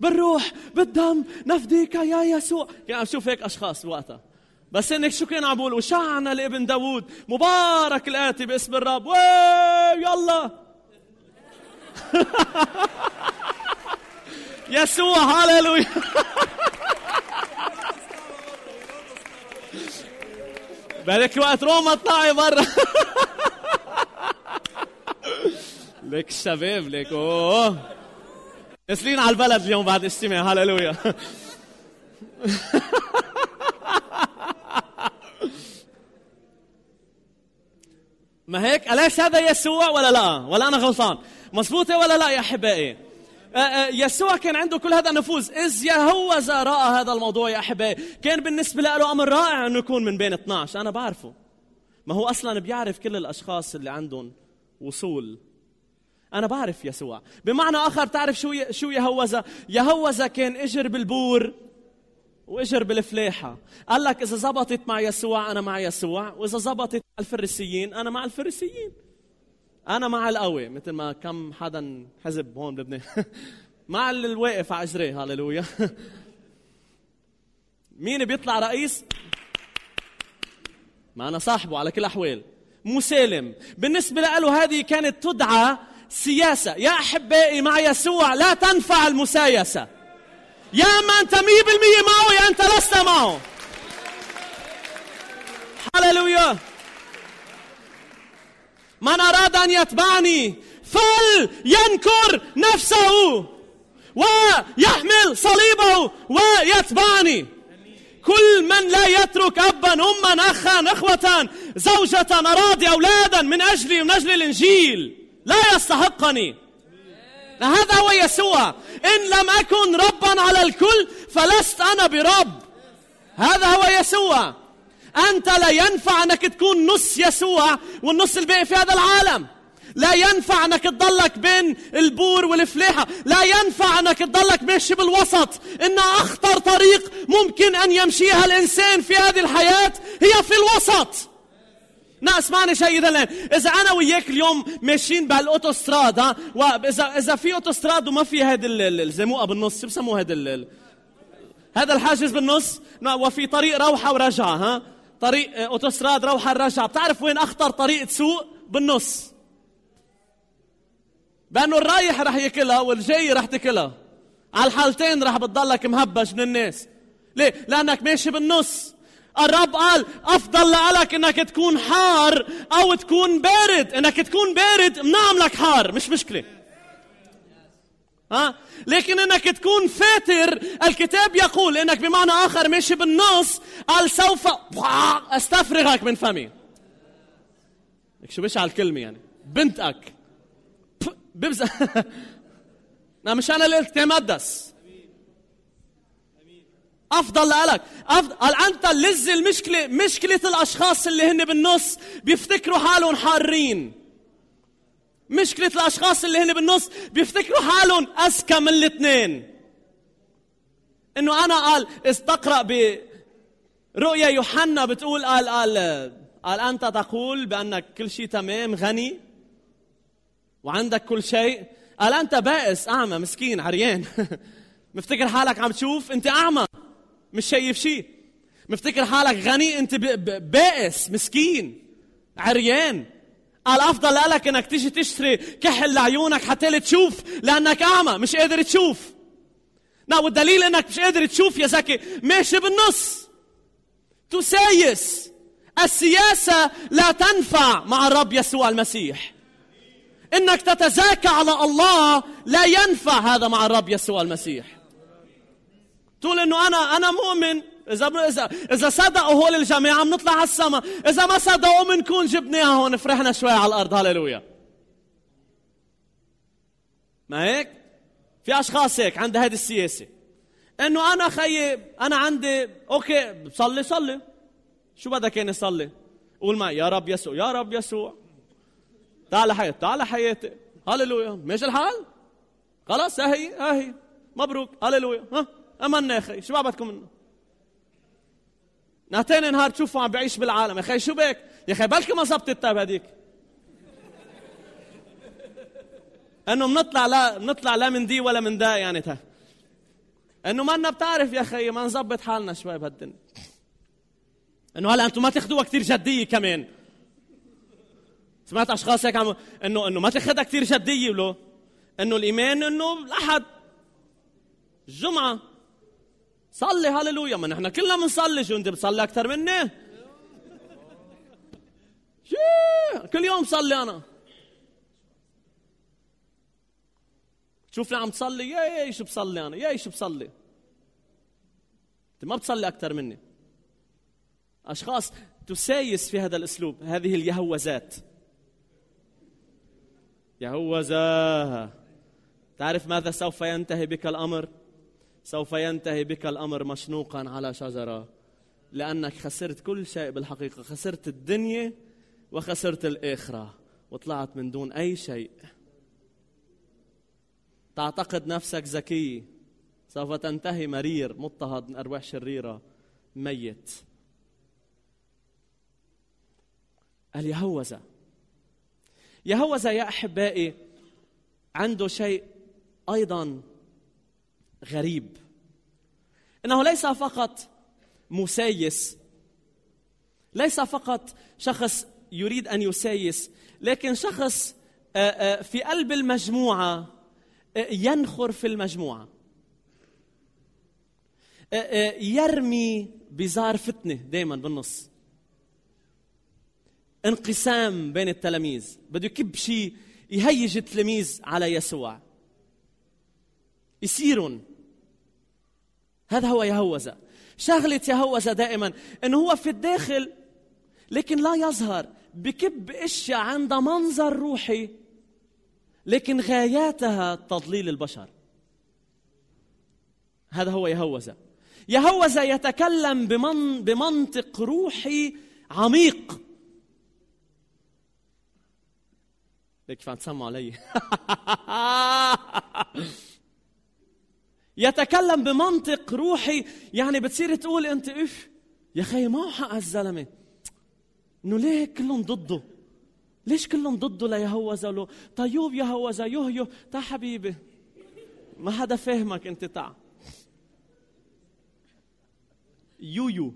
بالروح بالدم نفديك يا يسوع كان يعني عم شوف هيك اشخاص وقتها بس انك شو كان عم بقول وشعنا لابن داوود مبارك الاتي باسم الرب يلا يسوع هللويا بالك الوقت روما طلعي برا لك الشباب لك اوه نازلين على البلد اليوم بعد اجتماع هللويا ما هيك أليس هذا يسوع ولا لا ولا أنا غلطان مزبوطة ولا لا يا أحبائي آه، آه، يسوع كان عنده كل هذا النفوذ إذ يهوذا رأى هذا الموضوع يا أحبائي كان بالنسبة له أمر رائع أنه يكون من بين 12 أنا بعرفه ما هو أصلا بيعرف كل الأشخاص اللي عندهم وصول أنا بعرف يسوع بمعنى آخر تعرف شو شو يهوذا يهوذا كان إجر بالبور وإجر بالفلاحة قال لك إذا زبطت مع يسوع أنا مع يسوع وإذا زبطت مع الفريسيين أنا مع الفريسيين أنا مع القوي مثل ما كم حدا حزب هون بلبنان مع اللي الواقف على إجريه هللويا مين بيطلع رئيس؟ ما انا صاحبه على كل الأحوال مسالم بالنسبة له هذه كانت تدعى سياسة يا أحبائي مع يسوع لا تنفع المسايسة يا اما انت 100% معه يا انت لست معه هللويا من اراد ان يتبعني فلينكر نفسه ويحمل صليبه ويتبعني كل من لا يترك أبا أما أخا إخوة زوجة أراضي أولادا من أجلي من أجل الإنجيل لا يستحقني هذا هو يسوع إن لم أكن ربا على الكل فلست أنا برب هذا هو يسوع أنت لا ينفع أنك تكون نص يسوع والنص الباقي في هذا العالم لا ينفع انك تضلك بين البور والفلاحة لا ينفع انك تضلك ماشي بالوسط ان اخطر طريق ممكن ان يمشيها الانسان في هذه الحياة هي في الوسط ناقص معنى شيء هلين اذا انا وياك اليوم ماشيين بالاوتوستراد ها واذا اذا في اوتوستراد وما في هيدي الزنوقه بالنص شو بسموه هيدا هذا الحاجز بالنص وفي طريق روحه ورجعه ها طريق آه، اوتوستراد روحه ورجعه بتعرف وين اخطر طريق تسوق بالنص بانه الرايح رح ياكلها والجاي رح تاكلها على الحالتين رح بتضلك مهبش من الناس ليه لانك ماشي بالنص الرب قال افضل لك انك تكون حار او تكون بارد انك تكون بارد بنعملك حار مش مشكله ها لكن انك تكون فاتر الكتاب يقول انك بمعنى اخر ماشي بالنص قال سوف استفرغك من فمي لك شو بيش على الكلمه يعني بنتك ببزق لا نعم، مش انا اللي قلت تمدس افضل لإلك افضل انت اللز المشكله مشكله الاشخاص اللي هن بالنص بيفتكروا حالهم حارين مشكله الاشخاص اللي هن بالنص بيفتكروا حالهم اذكى من الاثنين انه انا قال استقرا برؤيا يوحنا بتقول قال قال قال انت تقول بانك كل شيء تمام غني وعندك كل شيء قال انت بائس اعمى مسكين عريان مفتكر حالك عم تشوف انت اعمى مش شايف شيء مفتكر حالك غني انت بائس مسكين عريان قال افضل لك انك تيجي تشتري كحل لعيونك حتى تشوف لانك اعمى مش قادر تشوف لا والدليل انك مش قادر تشوف يا زكي ماشي بالنص تسايس السياسة لا تنفع مع الرب يسوع المسيح انك تتزاكى على الله لا ينفع هذا مع الرب يسوع المسيح تقول انه انا انا مؤمن اذا اذا اذا صدقوا هول الجماعه بنطلع على السما اذا ما صدقوا بنكون جبناها هون فرحنا شوي على الارض هللويا ما هيك في اشخاص هيك عندها هذه السياسه انه انا خيي انا عندي اوكي بصلي صلي شو بدك اني صلي قول معي يا رب يسوع يا رب يسوع تعال حياتي تعال حياتي هللويا ماشي الحال خلاص هي هي مبروك هللويا ها أمنا يا أخي شو بدكم منه نهتين نهار تشوفه عم بعيش بالعالم يا أخي شو بك يا أخي بلكي ما زبط التاب هديك انه بنطلع لا بنطلع لا من دي ولا من دا يعني ته انه ما لنا بتعرف يا اخي ما نظبط حالنا شوي بهالدنيا انه هلا انتم ما تاخذوها كثير جديه كمان سمعت اشخاص هيك عم انه انه ما تاخذها كثير جديه ولو انه الايمان انه الاحد الجمعه صلي هللويا ما نحن كلنا بنصلي شو انت بتصلي اكثر مني شو كل يوم صلي انا شوفني عم تصلي يا يا شو بصلي انا يا شو بصلي انت ما بتصلي اكثر مني اشخاص تسايس في هذا الاسلوب هذه اليهوذات يهوذا تعرف ماذا سوف ينتهي بك الامر سوف ينتهي بك الأمر مشنوقا على شجرة لأنك خسرت كل شيء بالحقيقة خسرت الدنيا وخسرت الآخرة وطلعت من دون أي شيء تعتقد نفسك ذكي سوف تنتهي مرير مضطهد من أرواح شريرة ميت اليهوذا يهوذا يا أحبائي عنده شيء أيضا غريب انه ليس فقط مسيس ليس فقط شخص يريد ان يسيس لكن شخص في قلب المجموعه ينخر في المجموعه يرمي بزار فتنه دائما بالنص انقسام بين التلاميذ بده يكب شيء يهيج التلاميذ على يسوع يسيرهم هذا هو يهوذا شغلة يهوذا دائما انه هو في الداخل لكن لا يظهر بكب اشياء عند منظر روحي لكن غاياتها تضليل البشر هذا هو يهوذا يهوذا يتكلم بمن بمنطق روحي عميق ليك فان تسمعوا علي يتكلم بمنطق روحي يعني بتصير تقول انت اف يا اخي ما حق الزلمه انه ليه كلهم ضده ليش كلهم ضده ليهوذا له طيوب يهوذا يهيو تا حبيبي ما حدا فاهمك انت تاع يويو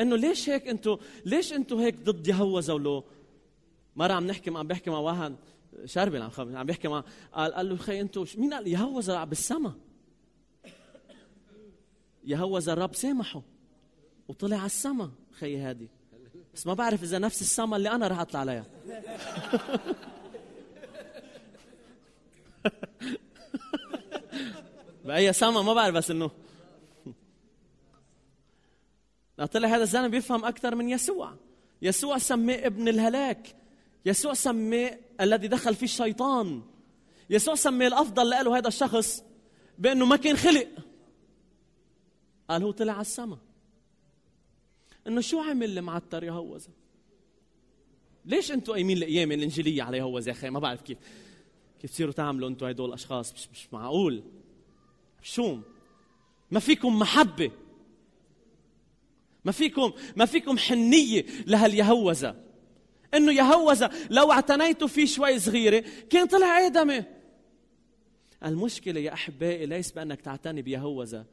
انه ليش هيك انتو ليش انتو هيك ضد يهوذا ولو مره عم نحكي عم بحكي مع واحد شربل عم عم بيحكي معه قال قال له خي انتو مين قال يهوذا بالسما يهوذا الرب سامحه وطلع على السما خي هادي بس ما بعرف اذا نفس السما اللي انا رح اطلع عليها بأي سما ما بعرف بس انه طلع هذا الزلمه بيفهم اكثر من يسوع يسوع سماه ابن الهلاك يسوع سماه الذي دخل فيه الشيطان يسوع سمي الافضل قاله هذا الشخص بانه ما كان خلق قال هو طلع على السما انه شو عمل المعتر يا هوذا ليش انتم قايمين القيامه الانجيليه على هوذا يا اخي ما بعرف كيف كيف تصيروا تعملوا انتم هدول الاشخاص مش, مش معقول شو ما فيكم محبه ما فيكم ما فيكم حنيه لهاليهوذا انه يهوذا لو اعتنيتوا فيه شوي صغيره كان طلع ادمي المشكله يا احبائي ليس بانك تعتني بيهوذا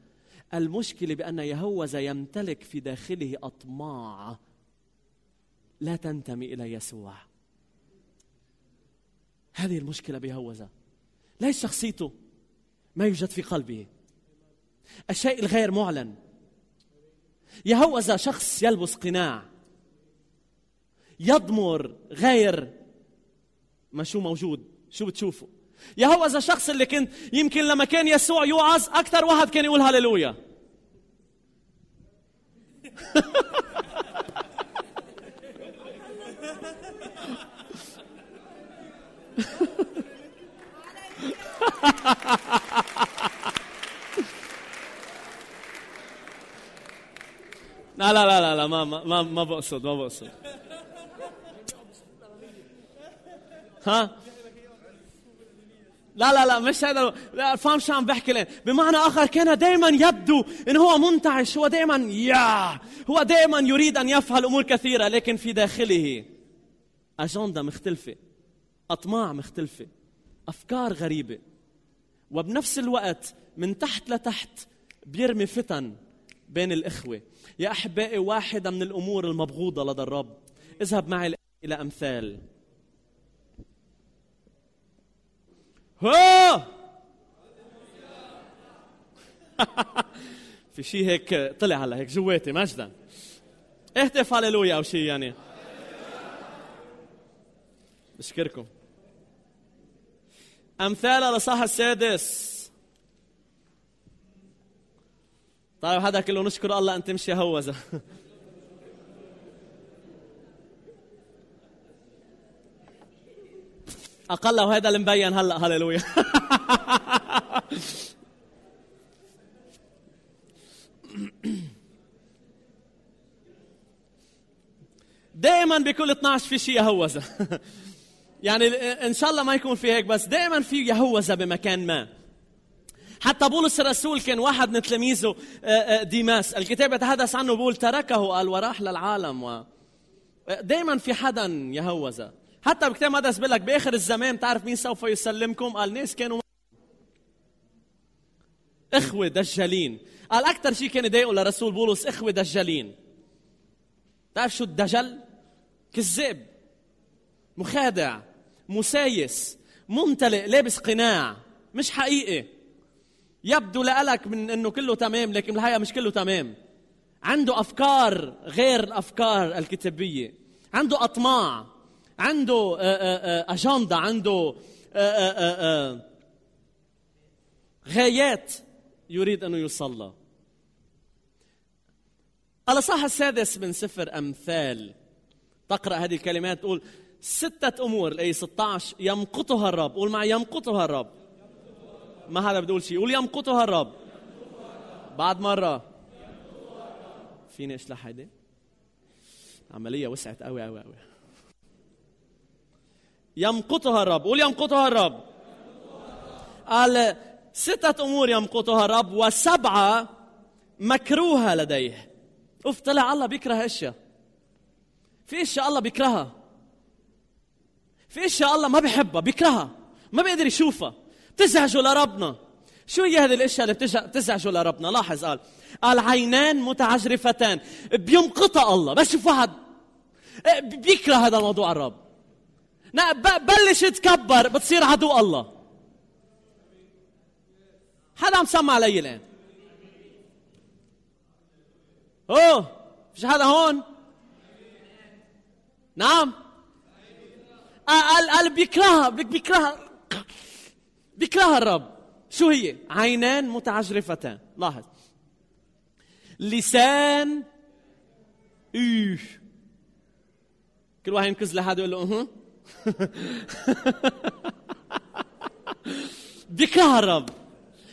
المشكله بان يهوذا يمتلك في داخله اطماع لا تنتمي الى يسوع هذه المشكله بيهوذا ليس شخصيته ما يوجد في قلبه الشيء الغير معلن يهوذا شخص يلبس قناع يضمر غير ما شو موجود شو بتشوفوا يا هو اذا الشخص اللي كنت يمكن لما كان يسوع يوعظ اكثر واحد كان يقول هللويا لا لا لا لا ما ما ما بقصد ما بقصد ها لا لا لا مش هذا لا فاهم شو عم بحكي لين بمعنى اخر كان دائما يبدو انه هو منتعش هو دائما يا هو دائما يريد ان يفعل امور كثيره لكن في داخله اجنده مختلفه اطماع مختلفه افكار غريبه وبنفس الوقت من تحت لتحت بيرمي فتن بين الاخوه يا احبائي واحده من الامور المبغوضه لدى الرب اذهب معي الى امثال في شيء هيك طلع هلا هيك جواتي مجدا اهتف هللويا او شيء يعني بشكركم امثال الاصحاح السادس طيب هذا كله نشكر الله ان تمشي هوزه اقل وهذا اللي مبين هلا هللويا دائما بكل 12 في شيء يهوذا يعني ان شاء الله ما يكون في هيك بس دائما في يهوذا بمكان ما حتى بولس الرسول كان واحد من تلاميذه آه، آه، ديماس الكتاب يتحدث عنه بيقول تركه قال وراح للعالم و دائما في حدا يهوذا حتى بكتاب مقدس بيقول لك باخر الزمان بتعرف مين سوف يسلمكم؟ قال ناس كانوا اخوه دجالين قال اكثر شيء كان يضايقه لرسول بولس اخوه دجالين بتعرف شو الدجل؟ كذاب مخادع مسايس ممتلئ لابس قناع مش حقيقي يبدو لك من انه كله تمام لكن الحقيقه مش كله تمام عنده افكار غير الافكار الكتابيه عنده اطماع عنده اجنده آه، آه، عنده آه، غايات يريد انه يصلى لها الاصحاح السادس من سفر امثال تقرا هذه الكلمات تقول ستة امور الآية 16 يمقطها الرب قول معي يمقطها الرب ما حدا بده يقول شيء قول يمقطها الرب بعد مرة فيني اشلح هيدي عملية وسعت قوي قوي قوي يمقطها الرب قول يمقطها الرب قال ستة أمور يمقطها الرب وسبعة مكروهة لديه اوف طلع الله بيكره اشياء في اشياء الله بيكرهها في اشياء الله ما بحبها بيكرهها ما بيقدر يشوفها بتزعجه لربنا شو هي هذه الاشياء اللي بتزعجه لربنا لاحظ قال قال عينان متعجرفتان بيمقطها الله بس شوف واحد بيكره هذا الموضوع الرب بلش تكبر بتصير عدو الله حدا عم سمع علي الان اوه فيش حدا هون نعم آه، قال قال بيكرهها بيكرهها بيكرهها الرب شو هي عينان متعجرفتان لاحظ لسان ايه كل واحد ينكز لحاله يقول له اها بكهرب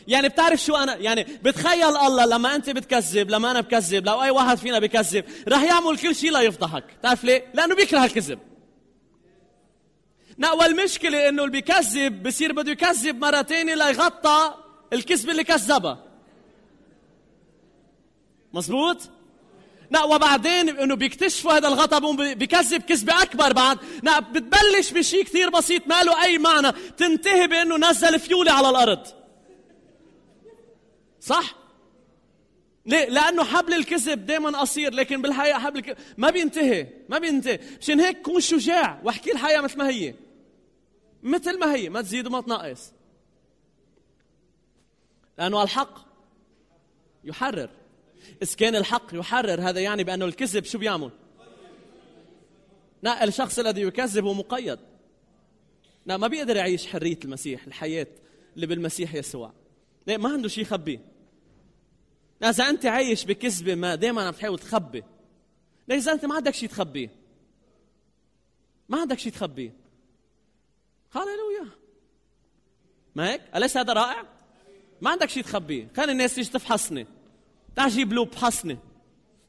يعني بتعرف شو انا يعني بتخيل الله لما انت بتكذب لما انا بكذب لو اي واحد فينا بكذب رح يعمل كل شيء ليفضحك بتعرف ليه لانه بيكره الكذب نقوى المشكله انه اللي بيكذب بصير بده يكذب مره ثانيه ليغطى الكذب اللي كذبها مزبوط لا وبعدين انه بيكتشفوا هذا الغضب بيكذب كذبه اكبر بعد لا بتبلش بشيء كثير بسيط ما له اي معنى تنتهي بانه نزل فيوله على الارض صح ليه؟ لأنه حبل الكذب دائما قصير لكن بالحقيقة حبل الكذب ما بينتهي ما بينتهي مشان هيك كون شجاع واحكي الحقيقة مثل ما هي مثل ما هي ما تزيد وما تنقص لأنه الحق يحرر إسكان الحق يحرر هذا يعني بأنه الكذب شو بيعمل لا الشخص الذي يكذب هو مقيد لا ما بيقدر يعيش حرية المسيح الحياة اللي بالمسيح يسوع لا ما عنده شيء يخبيه إذا أنت عايش بكذبة ما دائما عم تحاول تخبي لا إذا أنت ما عندك شيء تخبيه ما عندك شيء تخبيه هللويا ما هيك؟ أليس هذا رائع؟ ما عندك شيء تخبيه، خلي الناس تيجي تفحصني تعال جيب لوب حصني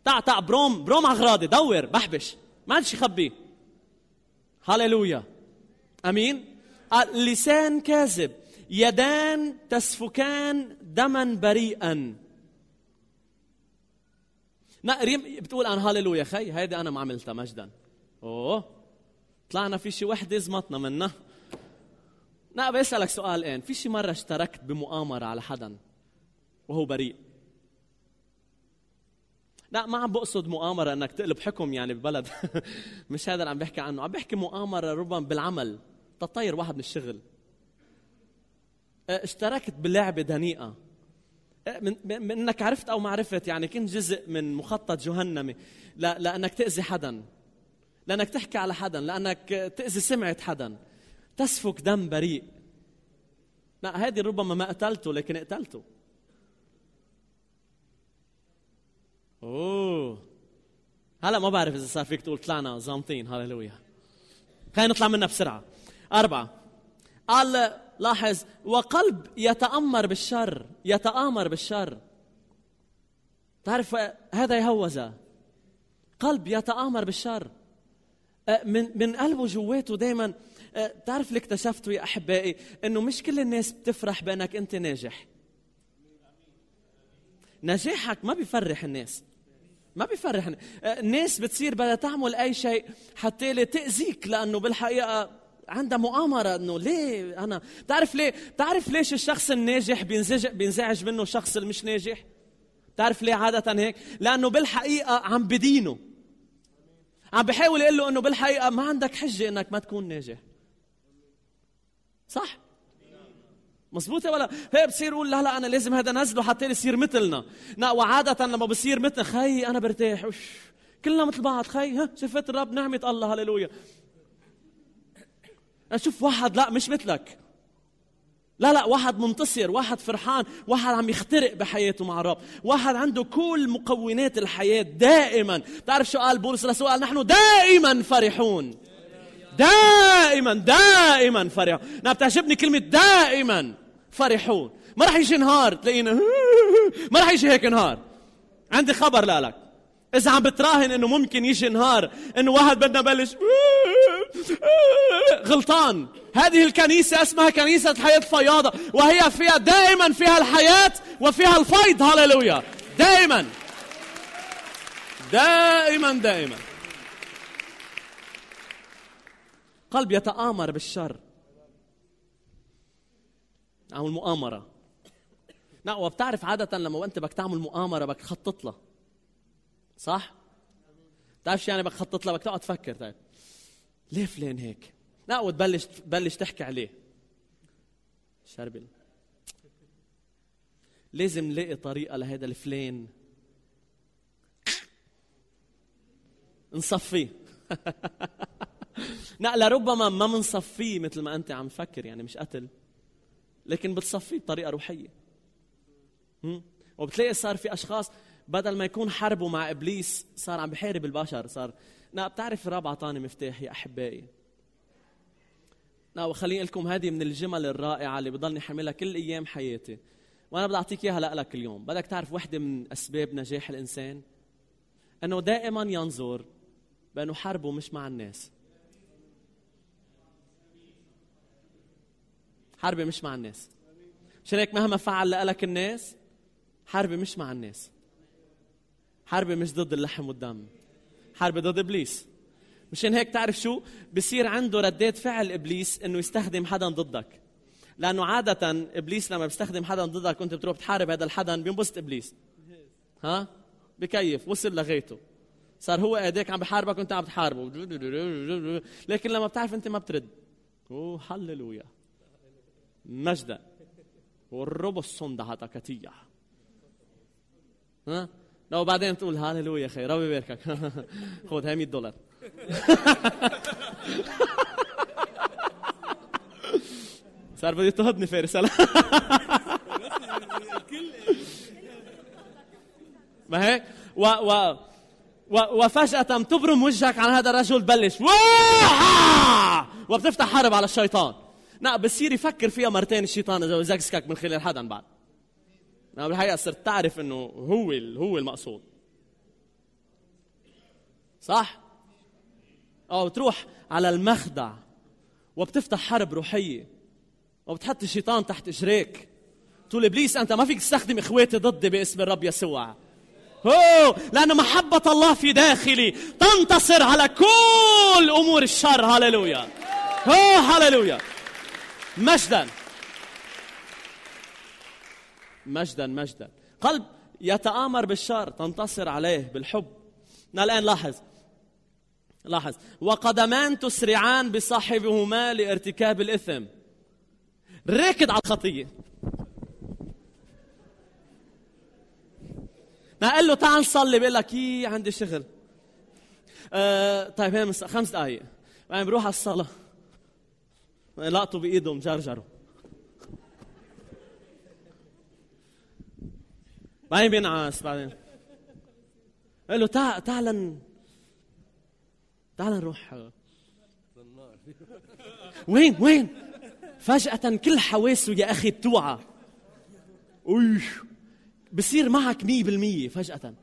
تعا تعا بروم بروم اغراضي دور بحبش ما عندش يخبي هللويا امين لسان كاذب يدان تسفكان دما بريئا ريم بتقول عن هللويا خي هيدي انا ما عملتها مجدا اوه طلعنا في شي وحده زمطنا منها لا بسألك سؤال الآن إيه؟ في شي مرة اشتركت بمؤامرة على حدا وهو بريء لا ما عم بقصد مؤامرة انك تقلب حكم يعني ببلد مش هذا اللي عم بحكي عنه عم بحكي مؤامرة ربما بالعمل تطير واحد من الشغل اشتركت بلعبة دنيئة من, من انك عرفت او ما عرفت يعني كنت جزء من مخطط جهنمي لانك تاذي حدا لانك تحكي على حدا لانك تاذي سمعه حدا تسفك دم بريء لا هذه ربما ما قتلته لكن قتلته اوه هلا ما بعرف اذا صار فيك تقول طلعنا زامطين هللويا خلينا نطلع منها بسرعه اربعه قال لاحظ وقلب يتامر بالشر يتامر بالشر تعرف هذا يهوذا قلب يتامر بالشر أه، من من قلبه جواته دائما أه، تعرف اللي اكتشفته يا احبائي انه مش كل الناس بتفرح بانك انت ناجح نجاحك ما بيفرح الناس ما بيفرحني الناس بتصير بدها تعمل اي شيء حتى لتاذيك لانه بالحقيقه عندها مؤامرة انه ليه انا بتعرف ليه بتعرف ليش الشخص الناجح بينزعج بينزعج منه الشخص اللي مش ناجح بتعرف ليه عادة هيك لانه بالحقيقة عم بدينه عم بحاول يقول له انه بالحقيقة ما عندك حجة انك ما تكون ناجح صح مزبوط ولا هي بصير يقول لا لا انا لازم هذا نزله حتى يصير مثلنا لا وعاده لما بصير مثل خي انا برتاح وش كلنا مثل بعض خي ها شفت الرب نعمه الله هللويا اشوف واحد لا مش مثلك لا لا واحد منتصر واحد فرحان واحد عم يخترق بحياته مع الرب واحد عنده كل مكونات الحياة دائما تعرف شو قال بولس لسؤال نحن دائما فرحون دائما دائما فرحون أنا بتعجبني كلمة دائما فرحون ما راح يجي نهار تلاقينا ما راح يجي هيك نهار عندي خبر لك اذا عم بتراهن انه ممكن يجي نهار انه واحد بدنا بلش غلطان هذه الكنيسة اسمها كنيسة حياة فياضة وهي فيها دائما فيها الحياة وفيها الفيض هللويا دائما دائما دائما قلب يتآمر بالشر او مؤامره لا وبتعرف عاده لما انت بدك تعمل مؤامره بدك تخطط لها صح بتعرف شو يعني بدك تخطط لها بدك تقعد تفكر طيب ليه فلان هيك لا وتبلش تبلش تحكي عليه شربل لازم نلاقي طريقه لهذا الفلان نصفيه لا لربما ما منصفيه مثل ما انت عم تفكر يعني مش قتل لكن بتصفيه بطريقه روحيه وبتلاقي صار في اشخاص بدل ما يكون حربه مع ابليس صار عم بحارب البشر صار لا بتعرف الرب اعطاني مفتاح يا احبائي لا وخليني اقول لكم هذه من الجمل الرائعه اللي بضلني حاملها كل ايام حياتي وانا بدي اعطيك اياها لك اليوم بدك تعرف وحده من اسباب نجاح الانسان انه دائما ينظر بانه حربه مش مع الناس حربي مش مع الناس مشان هيك مهما فعل لألك الناس حربي مش مع الناس حربي مش ضد اللحم والدم حربي ضد ابليس مشان هيك تعرف شو بصير عنده ردات فعل ابليس انه يستخدم حدا ضدك لانه عاده ابليس لما بيستخدم حدا ضدك وانت بتروح بتحارب هذا الحدا بينبسط ابليس ها بكيف وصل لغايته صار هو ايديك عم بحاربك وانت عم بتحاربه لكن لما بتعرف انت ما بترد اوه هللويا مجدا والربصون دهتا كتية ها لو بعدين تقول هاليلويا خير ربي يباركك خذ هاي 100 دولار صار بده يضطهدني فارس رسالة ما هيك و و و وفجأة تبرم وجهك عن هذا الرجل بلش وبتفتح حرب على الشيطان لا بصير يفكر فيها مرتين الشيطان اذا زكزكك من خلال حدا بعد لا بالحقيقه صرت تعرف انه هو هو المقصود صح او بتروح على المخدع وبتفتح حرب روحيه وبتحط الشيطان تحت اجريك تقول ابليس انت ما فيك تستخدم اخواتي ضدي باسم الرب يسوع هو لأن محبة الله في داخلي تنتصر على كل أمور الشر هللويا هو هللويا مجدا مجدا مجدا قلب يتآمر بالشر تنتصر عليه بالحب الآن لاحظ لاحظ وقدمان تسرعان بصاحبهما لارتكاب الإثم راكد على الخطية قال له تعال نصلي بقول لك إيه، عندي شغل آه طيب هي خمس دقائق بعدين بروح على الصلاه لقطوا بايده مجرجره بعدين بينعس بعدين قال له تعال تعال تعال نروح وين وين فجأة كل حواسه يا أخي بتوعى أوش بصير معك مية بالمية فجأة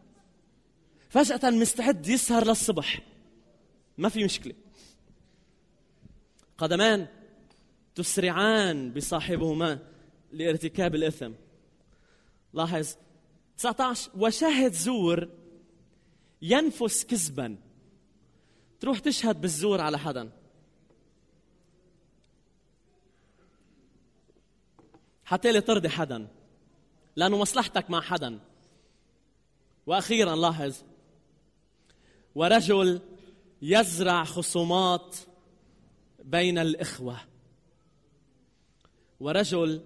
فجأة مستعد يسهر للصبح ما في مشكلة قدمان تسرعان بصاحبهما لارتكاب الإثم لاحظ 19 وشاهد زور ينفس كذبا تروح تشهد بالزور على حدا حتى لي ترضي حدا لأنه مصلحتك مع حدا وأخيرا لاحظ ورجل يزرع خصومات بين الإخوة ورجل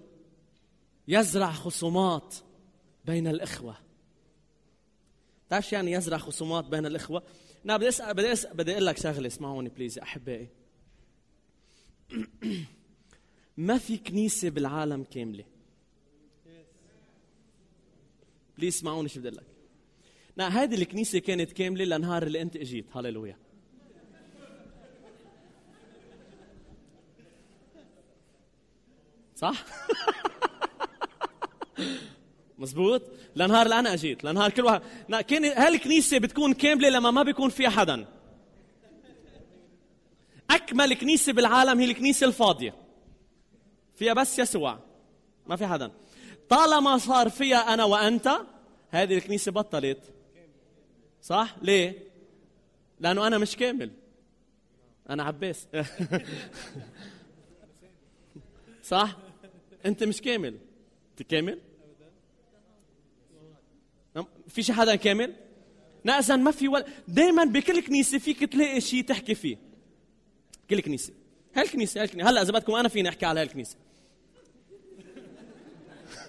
يزرع خصومات بين الإخوة تعرف يعني يزرع خصومات بين الإخوة أنا بدي أسأل بدي أسأل بدي أقول لك شغلة اسمعوني بليز أحبائي ما في كنيسة بالعالم كاملة بليز اسمعوني شو بدي أقول لك هيدي الكنيسة كانت كاملة لنهار اللي أنت إجيت هللويا صح؟ مزبوط لنهار اللي انا اجيت لنهار كل واحد كان هالكنيسه بتكون كامله لما ما بيكون فيها حدا اكمل كنيسه بالعالم هي الكنيسه الفاضيه فيها بس يسوع ما في حدا طالما صار فيها انا وانت هذه الكنيسه بطلت صح ليه لانه انا مش كامل انا عباس صح انت مش كامل انت نعم. كامل في شي حدا كامل ناقصا ما في ولا دائما بكل كنيسه فيك تلاقي شيء تحكي فيه كل كنيسه هالكنيسه هالكنيسه هلا اذا بدكم انا فيني احكي على هالكنيسه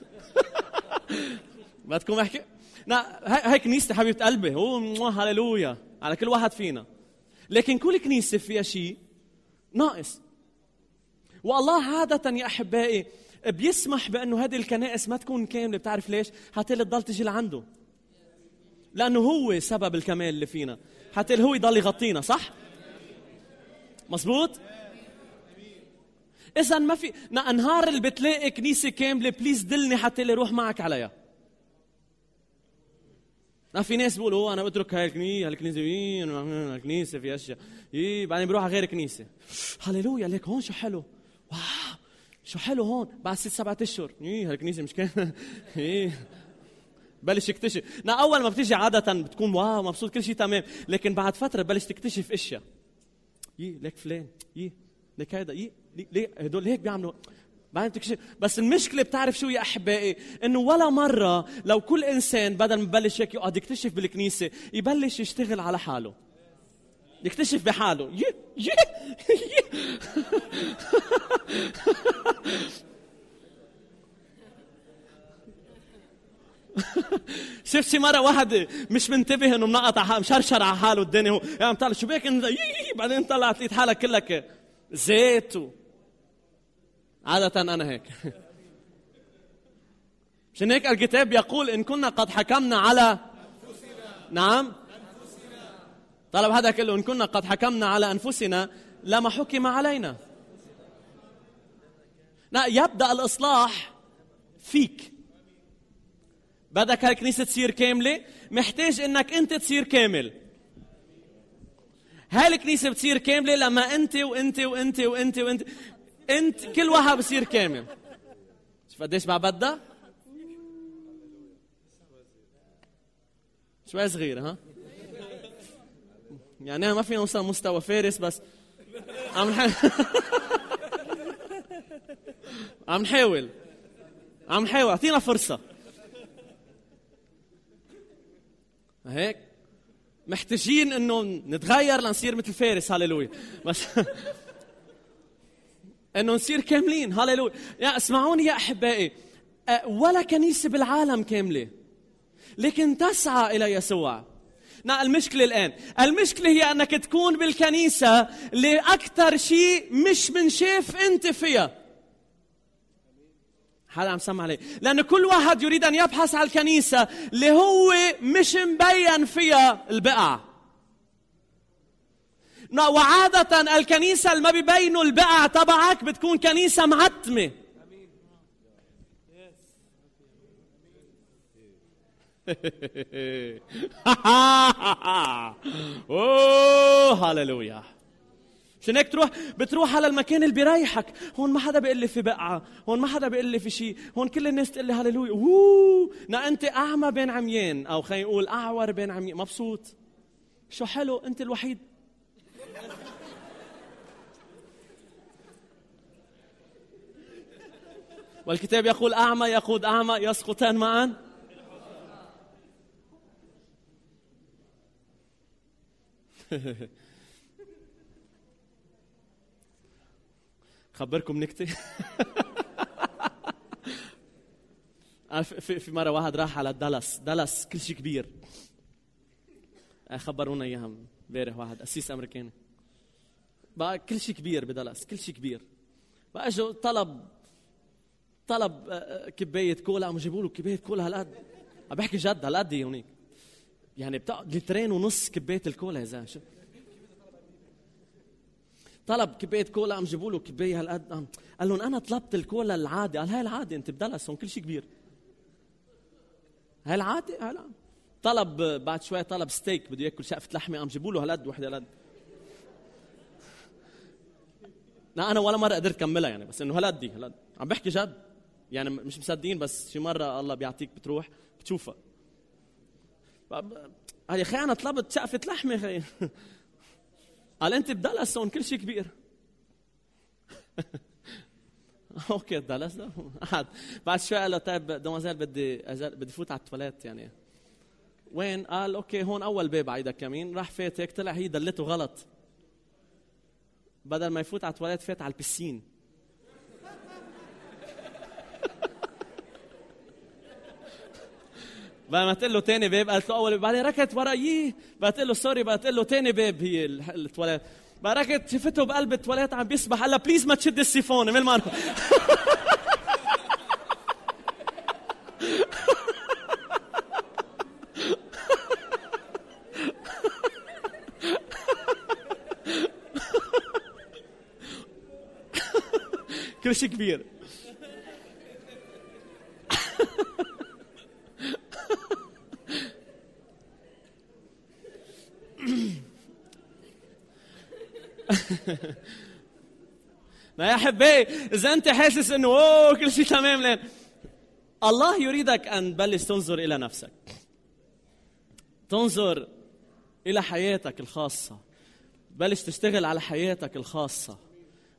بدكم احكي لا هاي كنيستي حبيبه قلبي هو هللويا على كل واحد فينا لكن كل كنيسه فيها شيء ناقص والله عاده يا احبائي بيسمح بانه هذه الكنائس ما تكون كامله بتعرف ليش؟ حتى اللي تضل تجي لعنده لانه هو سبب الكمال اللي فينا حتى اللي هو يضل يغطينا صح؟ مزبوط؟ اذا ما في نهار اللي بتلاقي كنيسه كامله بليز دلني حتى اللي روح معك عليها ما في ناس بيقولوا انا بترك هاي الكنيسه هالكنيسه الكنيسه في اشياء إيه بعدين بروح على غير كنيسه هللويا ليك هون شو حلو شو حلو هون بعد ست سبعة اشهر ايه هالكنيسه مش كان إيه. بلش يكتشف نا اول ما بتيجي عاده بتكون واو مبسوط كل شيء تمام لكن بعد فتره بلش تكتشف اشياء يي إيه، لك فلان يي إيه، لك هيدا يي ليه هدول هيك بيعملوا بعدين بتكتشف بس المشكله بتعرف شو يا احبائي انه ولا مره لو كل انسان بدل ما يبلش هيك يقعد يكتشف بالكنيسه يبلش يشتغل على حاله يكتشف بحاله يه يه يه شفت شي مره واحد مش منتبه انه منقط على مشرشر على حاله الدنيا هو يعني طالع شو بيك انت بعدين طلعت لقيت حالك كلك زيت و... عادة انا هيك عشان هيك الكتاب يقول ان كنا قد حكمنا على نعم طلب هذا كله إن كنا قد حكمنا على أنفسنا لما حكم علينا يبدأ الإصلاح فيك بدك هالكنيسة تصير كاملة محتاج إنك أنت تصير كامل هالكنيسة بتصير كاملة لما أنت وأنت وأنت وأنت وأنت أنت كل واحد بصير كامل شوف قديش ما بدها شوي صغيرة ها يعني أنا ما فينا نوصل مستوى فارس بس عم نحاول عم نحاول عم نحاول اعطينا فرصة هيك محتاجين انه نتغير لنصير مثل فارس هللويا بس انه نصير كاملين هللويا يا اسمعوني يا احبائي أه، ولا كنيسه بالعالم كامله لكن تسعى الى يسوع لا المشكلة الآن المشكلة هي أنك تكون بالكنيسة لأكثر شيء مش من شيف أنت فيها حدا عم سمع عليه لأن كل واحد يريد أن يبحث على الكنيسة اللي هو مش مبين فيها البقع وعادة الكنيسة اللي ما بيبينوا البقع تبعك بتكون كنيسة معتمة اوه هللويا عشان هيك تروح بتروح على المكان اللي بيريحك هون ما حدا بيقول لي في بقعه هون ما حدا بيقول لي في شيء هون كل الناس تقول لي هللويا اوه نا انت اعمى بين عميان او خلينا نقول اعور بين عميان مبسوط شو حلو انت الوحيد والكتاب يقول أعمى يقود أعمى يسقطان معا خبركم نكته آه، في مره واحد راح على دالاس دالاس كل شيء كبير آه، خبرونا اياها امبارح واحد أسيس امريكاني بقى كل شيء كبير بدالاس كل شيء كبير بقى اجوا طلب طلب آه، كبايه كولا عم جابوا له كبايه كولا هالقد عم بحكي جد هالقد هونيك يعني بتقعد لترين ونص كبايه الكولا يا زلمه طلب كبايه كولا قام جيبوا له كبايه هالقد قام قال لهم انا طلبت الكولا العادي قال هاي العادي انت بدلس هون كل شيء كبير هاي العادي هلا طلب بعد شوي طلب ستيك بده ياكل شقفه لحمه قام جيبوا له هالقد وحده هالقد لا انا ولا مره قدرت كملها يعني بس انه هالقد هالقد عم بحكي جد يعني مش مصدقين بس شي مره الله بيعطيك بتروح بتشوفها قال يا اخي انا طلبت شقفه لحمه خي. قال انت بدلس هون كل شيء كبير اوكي دلس قعد بعد شوي قال له طيب دومازيل بدي بدي فوت على التواليت يعني وين قال اوكي هون اول باب عيدك يمين راح فات هيك طلع هي دلته غلط بدل ما يفوت على التواليت فات على البسين بعد ما تقول له تاني باب قالت له اول بعدين ركضت ورا ايه بقى تقول له سوري بقى تقول له تاني باب هي التواليت بركت ركضت شفته بقلب التواليت عم بيسبح قال لها بليز ما تشد السيفون من ما كل شيء كبير ما يا حبي اذا انت حاسس انه اوه كل شيء تمام لين الله يريدك ان تبلش تنظر الى نفسك تنظر الى حياتك الخاصه بلش تشتغل على حياتك الخاصه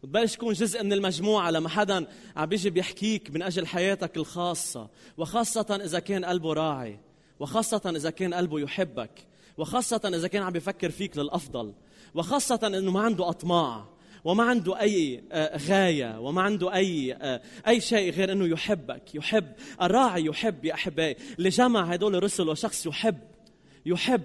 وتبلش تكون جزء من المجموعة لما حدا عم بيجي بيحكيك من أجل حياتك الخاصة وخاصة إذا كان قلبه راعي وخاصة إذا كان قلبه يحبك وخاصة إذا كان عم بيفكر فيك للأفضل وخاصة أنه ما عنده أطماع وما عنده أي آه، غاية وما عنده أي آه، أي شيء غير أنه يحبك يحب الراعي يحب يا أحبائي اللي جمع هدول الرسل وشخص يحب يحب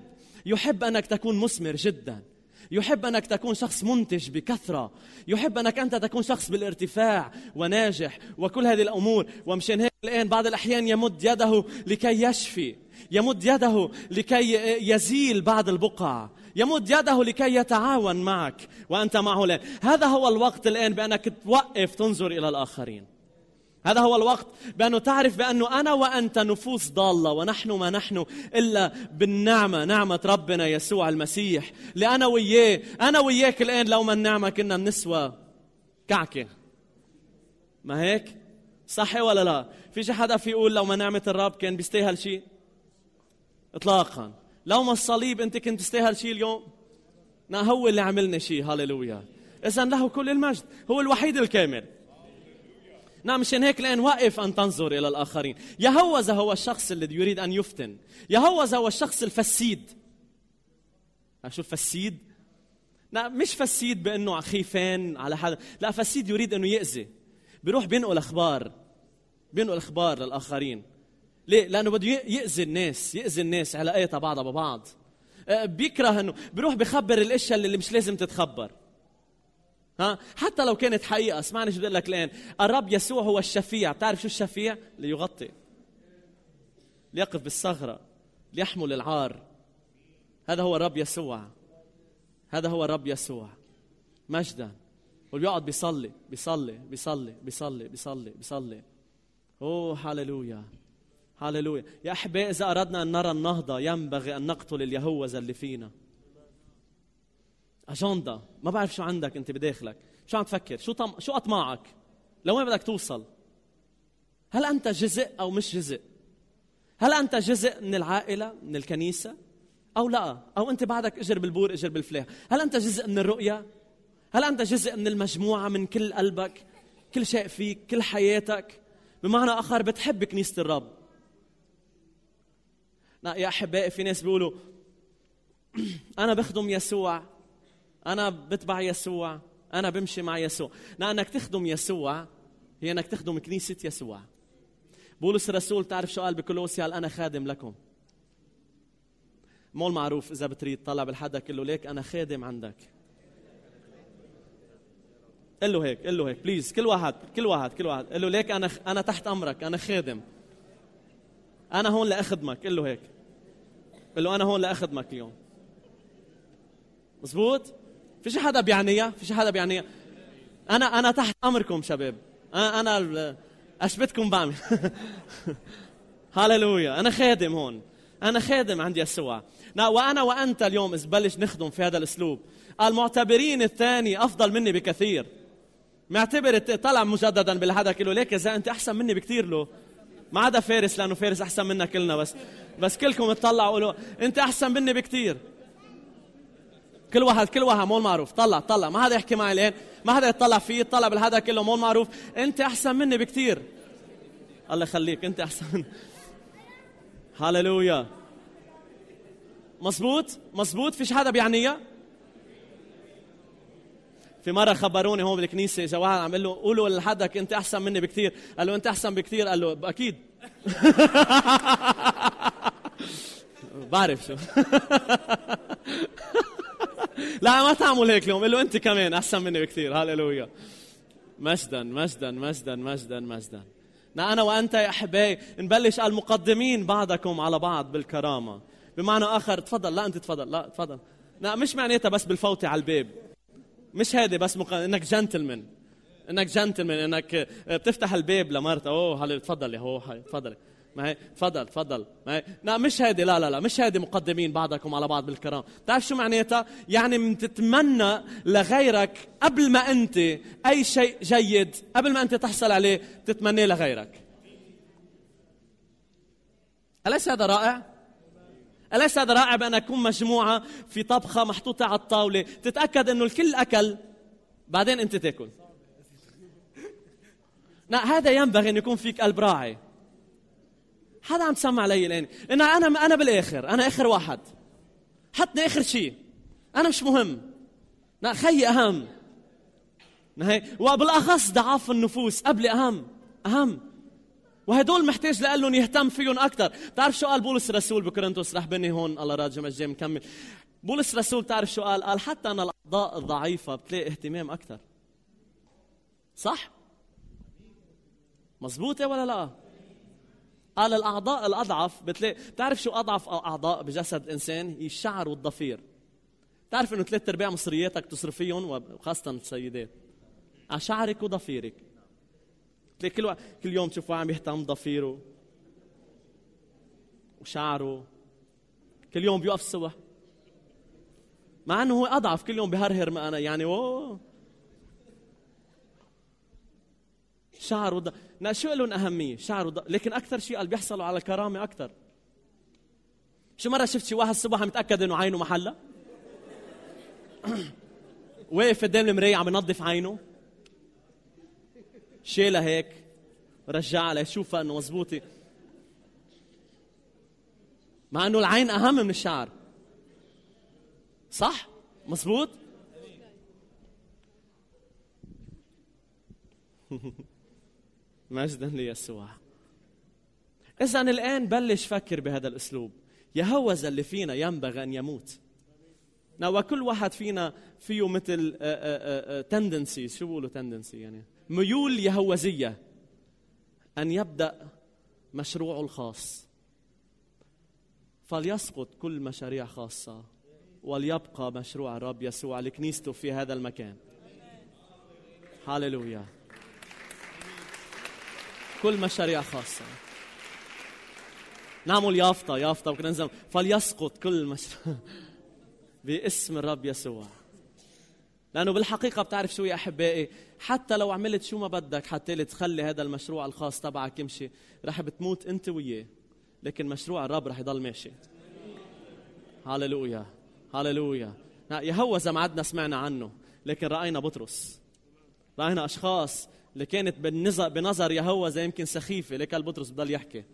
يحب أنك تكون مثمر جداً يحب انك تكون شخص منتج بكثره يحب انك انت تكون شخص بالارتفاع وناجح وكل هذه الامور ومشان هيك الان بعض الاحيان يمد يده لكي يشفي يمد يده لكي يزيل بعض البقع يمد يده لكي يتعاون معك وأنت معه الآن هذا هو الوقت الآن بأنك توقف تنظر إلى الآخرين هذا هو الوقت بأنه تعرف بأنه أنا وأنت نفوس ضالة ونحن ما نحن إلا بالنعمة نعمة ربنا يسوع المسيح لأنا وياه أنا وياك الآن لو ما النعمة كنا بنسوى كعكة ما هيك؟ صحي ولا لا؟ في شي حدا في يقول لو ما نعمة الرب كان بيستاهل شيء؟ إطلاقاً لو ما الصليب انت كنت تستاهل شيء اليوم نا هو اللي عملنا شيء هللويا اذا له كل المجد هو الوحيد الكامل نعم مشان هيك الآن وقف أن تنظر إلى الآخرين يهوذا هو الشخص الذي يريد أن يفتن يهوذا هو الشخص الفسيد شو فسيد نعم مش فسيد بأنه خيفان على حدا لا فسيد يريد أنه يأذي بيروح بينقل أخبار بينقل أخبار للآخرين ليه؟ لأنه بده يأذي الناس يأذي الناس علاقاتها بعضها ببعض آه، بيكره انه بيروح بخبر الاشياء اللي مش لازم تتخبر ها حتى لو كانت حقيقه اسمعني شو بقول لك الان الرب يسوع هو الشفيع بتعرف شو الشفيع اللي يغطي ليقف بالثغره ليحمل العار هذا هو الرب يسوع هذا هو الرب يسوع مجدا وبيقعد بيصلي بيصلي بيصلي بيصلي بيصلي بيصلي, بيصلي. اوه هاليلويا هللويا يا أحباء إذا أردنا أن نرى النهضة ينبغي أن نقتل اليهوذا اللي فينا أجندة ما بعرف شو عندك أنت بداخلك شو عم تفكر شو طم... شو أطماعك لوين بدك توصل هل أنت جزء أو مش جزء هل أنت جزء من العائلة من الكنيسة أو لا أو أنت بعدك أجر بالبور أجر بالفلاح هل أنت جزء من الرؤية هل أنت جزء من المجموعة من كل قلبك كل شيء فيك كل حياتك بمعنى آخر بتحب كنيسة الرب لا يا احبائي في ناس بيقولوا انا بخدم يسوع انا بتبع يسوع انا بمشي مع يسوع لا انك تخدم يسوع هي انك تخدم كنيسه يسوع بولس الرسول تعرف شو قال بكلوسيا قال انا خادم لكم مو المعروف اذا بتريد طلع بالحدا كله ليك انا خادم عندك قل له هيك قل له هيك بليز كل واحد كل واحد كل واحد قل له ليك انا انا تحت امرك انا خادم انا هون لاخدمك قل له هيك قل له انا هون لاخدمك اليوم مزبوط في شي حدا بيعنيها في شي حدا بيعنيها انا انا تحت امركم شباب انا انا أشبتكم بعمل هاليلويا انا خادم هون انا خادم عند يسوع وانا وانت اليوم إذا بلش نخدم في هذا الاسلوب المعتبرين الثاني افضل مني بكثير معتبر طلع مجددا بالحدا كيلو ليك اذا انت احسن مني بكثير له ما عدا فارس لانه فارس احسن منا كلنا بس بس كلكم اتطلعوا قولوا انت احسن مني بكثير كل واحد كل واحد مو معروف طلع طلع ما حدا يحكي معي الان ما حدا يطلع فيه طلع بالهذا كله مو معروف انت احسن مني بكثير الله يخليك انت احسن هللويا مزبوط مزبوط فيش حدا بيعنيها في مره خبروني هون بالكنيسه اذا واحد عم له قولوا لحدك انت احسن مني بكثير قال له انت احسن بكثير قال له اكيد بعرف شو لا ما تعمل هيك اليوم قل له انت كمان احسن مني بكثير هللويا مجدا مجدا مجدا مجدا مجدا انا وانت يا احبائي نبلش قال مقدمين بعضكم على بعض بالكرامه بمعنى اخر تفضل لا انت تفضل لا تفضل لا مش معناتها بس بالفوتة على الباب مش هذه بس مق... انك جنتلمان انك جنتلمان انك آه، بتفتح الباب لمرته اوه هل تفضلي هو تفضلي ما هي تفضل تفضل ما هي لا مش هذه لا لا لا مش هذه مقدمين بعضكم على بعض بالكرام بتعرف شو معناتها يعني بتتمنى لغيرك قبل ما انت اي شيء جيد قبل ما انت تحصل عليه تتمنيه لغيرك اليس هذا رائع أليس هذا رائع بأن أكون مجموعة في طبخة محطوطة على الطاولة تتأكد أنه الكل أكل بعدين أنت تأكل لا هذا ينبغي أن يكون فيك قلب راعي حدا عم تسمع علي الآن إن أنا أنا بالآخر أنا آخر واحد حطني آخر شيء أنا مش مهم لا خيي أهم وبالأخص ضعاف النفوس قبلي أهم أهم وهدول محتاج لقال لهم يهتم فيهم اكثر بتعرف شو قال بولس الرسول بكورنثوس رح بني هون الله راجع مجدي مكمل بولس الرسول بتعرف شو قال قال حتى انا الاعضاء الضعيفه بتلاقي اهتمام اكثر صح مزبوطة ولا لا قال الاعضاء الاضعف بتلاقي بتعرف شو اضعف اعضاء بجسد الانسان هي الشعر والضفير بتعرف انه ثلاث ارباع مصرياتك تصرفيهم وخاصه السيدات على شعرك وضفيرك كل, كل يوم تشوفه عم يهتم ضفيره وشعره كل يوم بيوقف سوا مع انه هو اضعف كل يوم بهرهر ما انا يعني اوه ض... وض... شو لهم اهميه شعره وض... لكن اكثر شيء قال بيحصلوا على الكرامه اكثر شو مره شفت شي واحد الصبح متاكد انه عينه محلها واقف قدام المرايه عم ينظف عينه شيلها هيك رجعها ليشوفها انه مزبوطه مع انه العين اهم من الشعر صح مزبوط مجدا ليسوع اذا الان بلش فكر بهذا الاسلوب يهوذا اللي فينا ينبغي ان يموت نعم، وكل واحد فينا فيه مثل تندنسي آه، آه، آه، شو بيقولوا تندنسي يعني ميول يهوذية أن يبدأ مشروعه الخاص فليسقط كل مشاريع خاصة وليبقى مشروع الرب يسوع لكنيسته في هذا المكان هللويا كل مشاريع خاصة نعمل يافطة يافطة فليسقط كل مشروع باسم الرب يسوع لانه بالحقيقه بتعرف شو يا احبائي حتى لو عملت شو ما بدك حتى تخلي هذا المشروع الخاص تبعك يمشي رح بتموت انت وياه لكن مشروع الرب رح يضل ماشي هللويا هللويا يا زي ما عدنا سمعنا عنه لكن راينا بطرس راينا اشخاص اللي كانت بالنظر بنظر يهوذا يمكن سخيفه لك بطرس بضل يحكي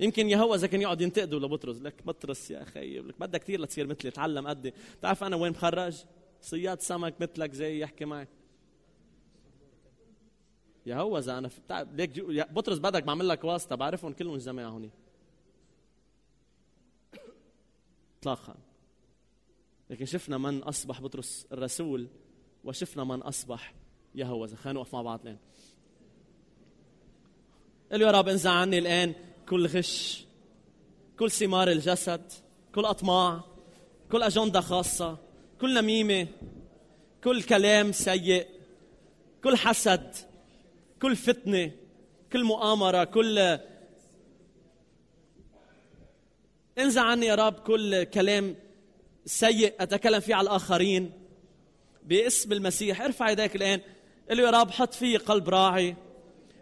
يمكن يهوذا كان يقعد ينتقده لبطرس لك بطرس يا اخي لك بدها كثير لتصير مثلي تعلم قدي بتعرف انا وين مخرج صياد سمك مثلك جاي يحكي معك يا هو اذا انا ليك بطرس بدك بعمل لك واسطه بعرفهم كلهم الجماعه هون اطلاقا لكن شفنا من اصبح بطرس الرسول وشفنا من اصبح يهوذا خلينا نوقف مع بعض الان قال يا رب انزع عني الان كل غش كل ثمار الجسد كل اطماع كل اجنده خاصه كل نميمه كل كلام سيء كل حسد كل فتنه كل مؤامره كل انزع عني يا رب كل كلام سيء اتكلم فيه على الاخرين باسم المسيح ارفع يديك الان قل له يا رب حط في قلب راعي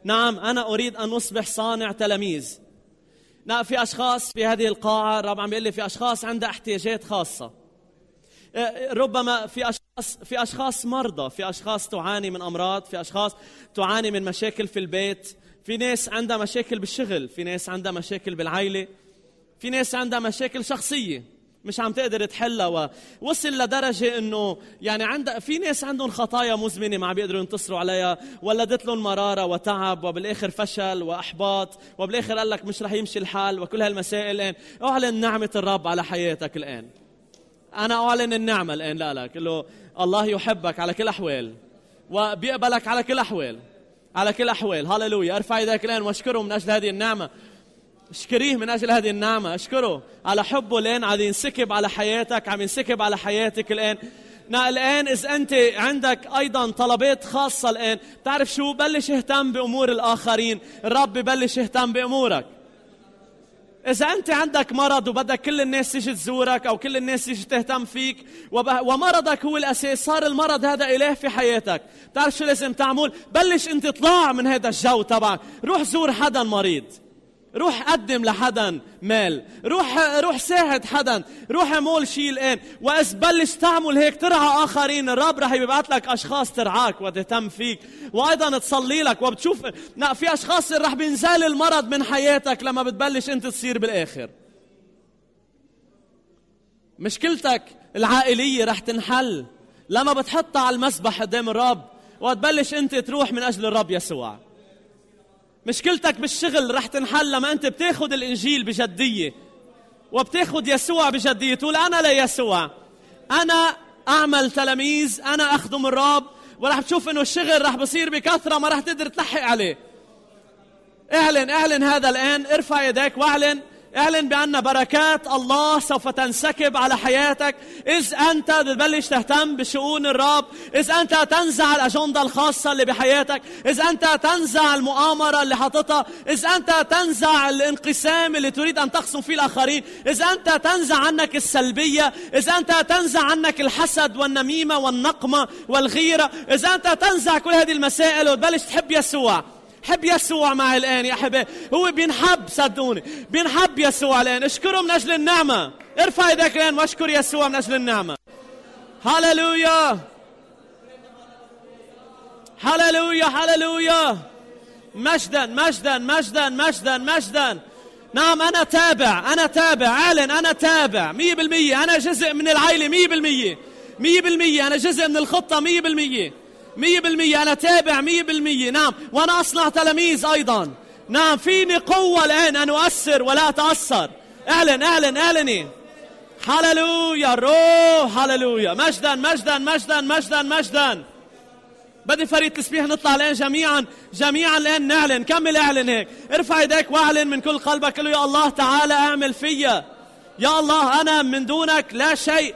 نعم انا اريد ان اصبح صانع تلاميذ نعم في اشخاص في هذه القاعه الرب عم يقول لي في اشخاص عندها احتياجات خاصه ربما في أشخاص, في أشخاص مرضى في أشخاص تعاني من أمراض في أشخاص تعاني من مشاكل في البيت في ناس عندها مشاكل بالشغل في ناس عندها مشاكل بالعائلة في ناس عندها مشاكل شخصية مش عم تقدر تحلها ووصل لدرجة انه يعني عندها في ناس عندهم خطايا مزمنة ما عم بيقدروا ينتصروا عليها ولدت لهم مرارة وتعب وبالاخر فشل واحباط وبالاخر قال لك مش رح يمشي الحال وكل هالمسائل الان اعلن نعمة الرب على حياتك الان انا اعلن النعمه الان لك له الله يحبك على كل الاحوال وبيقبلك على كل الاحوال على كل الاحوال هللويا ارفع يدك الان واشكره من اجل هذه النعمه اشكريه من اجل هذه النعمه اشكره على حبه الان عم ينسكب على حياتك عم ينسكب على حياتك الان الآن إذا أنت عندك أيضا طلبات خاصة الآن تعرف شو بلش اهتم بأمور الآخرين الرب ببلش يهتم بأمورك إذا أنت عندك مرض وبدك كل الناس تيجي تزورك أو كل الناس تيجي تهتم فيك ومرضك هو الأساس صار المرض هذا إله في حياتك تعرف شو لازم تعمل بلش أنت طلع من هذا الجو تبعك روح زور حدا مريض روح قدم لحدا مال روح روح ساعد حدا روح مول شيء الان واس بلش تعمل هيك ترعى اخرين الرب رح يبعت لك اشخاص ترعاك وتهتم فيك وايضا تصلي لك وبتشوف لا في اشخاص رح بينزال المرض من حياتك لما بتبلش انت تصير بالاخر مشكلتك العائلية رح تنحل لما بتحطها على المسبح قدام الرب وتبلش انت تروح من اجل الرب يسوع مشكلتك بالشغل رح تنحل لما أنت بتاخد الإنجيل بجدية وبتاخد يسوع بجدية تقول أنا ليسوع أنا أعمل تلاميذ أنا أخدم الرب ورح تشوف إنه الشغل رح بصير بكثرة ما رح تقدر تلحق عليه اعلن اعلن هذا الآن ارفع يديك واعلن اعلن بأن بركات الله سوف تنسكب على حياتك إذ أنت بتبلش تهتم بشؤون الرب إذ أنت تنزع الأجندة الخاصة اللي بحياتك إذ أنت تنزع المؤامرة اللي حاططها إذ أنت تنزع الانقسام اللي تريد أن تخصم فيه الآخرين إذ أنت تنزع عنك السلبية إذ أنت تنزع عنك الحسد والنميمة والنقمة والغيرة إذ أنت تنزع كل هذه المسائل وتبلش تحب يسوع حب يسوع معي الآن يا أحبائي هو بينحب صدقوني بينحب يسوع الآن اشكره من أجل النعمة ارفع يدك الآن واشكر يسوع من أجل النعمة هللويا هللويا هللويا مجدا مجدا مجدا مجدا مجدا نعم أنا تابع أنا تابع أعلن أنا تابع مية بالمية أنا جزء من العائلة مية بالمية مية بالمية أنا جزء من الخطة مية بالمية مية بالمية أنا تابع مية بالمية نعم وأنا أصنع تلاميذ أيضا نعم فيني قوة الآن أن أؤثر ولا أتأثر اعلن اعلن اعلني هللويا روح هللويا مجدا مجدا مجدا مجدا مجدا بدي فريق تسبيح نطلع الان جميعا جميعا الان نعلن كمل اعلن هيك ارفع ايديك واعلن من كل قلبك قل يا الله تعالى اعمل فيا يا الله انا من دونك لا شيء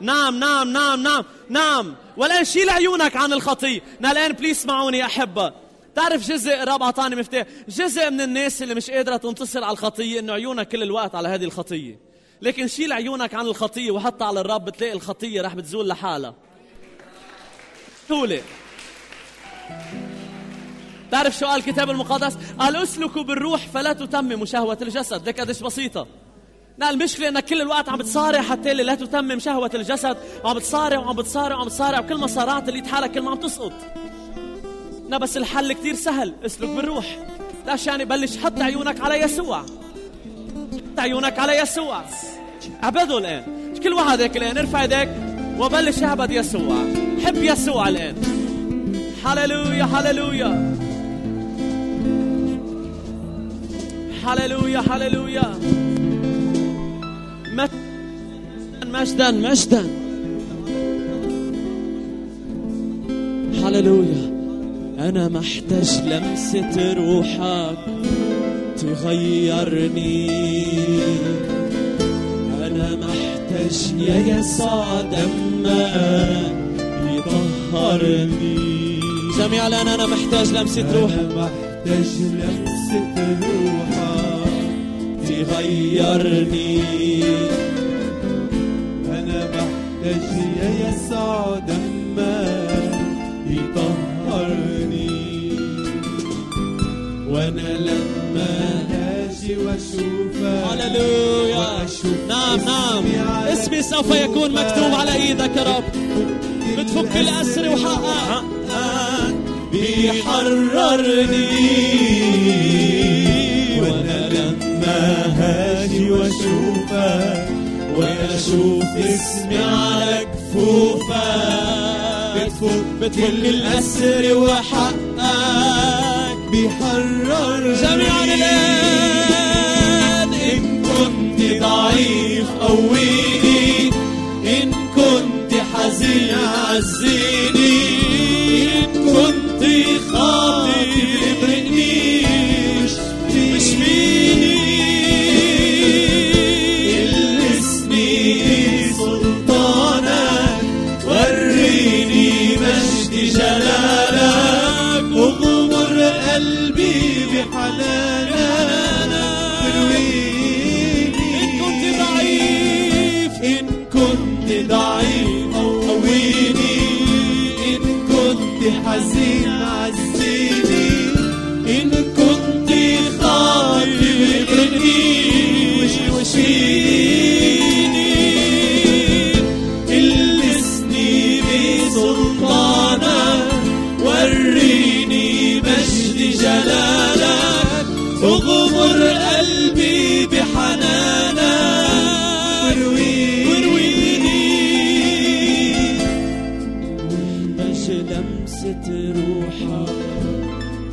نعم نعم نعم نعم نعم ولا شيل عيونك عن الخطية الآن بليز اسمعوني أحبة تعرف جزء الرب أعطاني مفتاح جزء من الناس اللي مش قادرة تنتصر على الخطية إنه عيونك كل الوقت على هذه الخطية لكن شيل عيونك عن الخطية وحتى على الرب بتلاقي الخطية رح بتزول لحالها طولي تعرف شو قال الكتاب المقدس؟ قال اسلكوا بالروح فلا تتمموا شهوة الجسد، لك قديش بسيطة. لا المشكلة انك كل الوقت عم بتصارع حتى اللي لا تتمم شهوة الجسد وعم بتصارع وعم بتصارع وعم بتصارع وكل ما صارعت اللي حالك كل ما عم تسقط لا بس الحل كتير سهل اسلك بالروح لا يعني بلش حط عيونك على يسوع حط عيونك على يسوع عبده الان كل واحد هيك الان ارفع ايديك وبلش اعبد يسوع حب يسوع الان هللويا هللويا هللويا هللويا مجدا مجدا هللويا أنا محتاج لمسة روحك تغيرني أنا محتاج يا يسوع دمك يطهرني جميع الآن أنا محتاج لمسة روحك أنا محتاج لمسة روحك تغيرني لأجلي يسوع دمك يطهرني وأنا لما أجي وأشوفك هللويا وأشوف نعم نعم اسمي سوف يكون مكتوب على إيدك يا رب بتفك الأسر وحقق بيحررني وأنا لما هاجي وأشوفك واشوف اسمي على كفوفك بتفك بتفك الاسر وحقك بيحرر جميعا الان ان كنت ضعيف قويني ان كنت حزين عزيني ان كنت خاطئ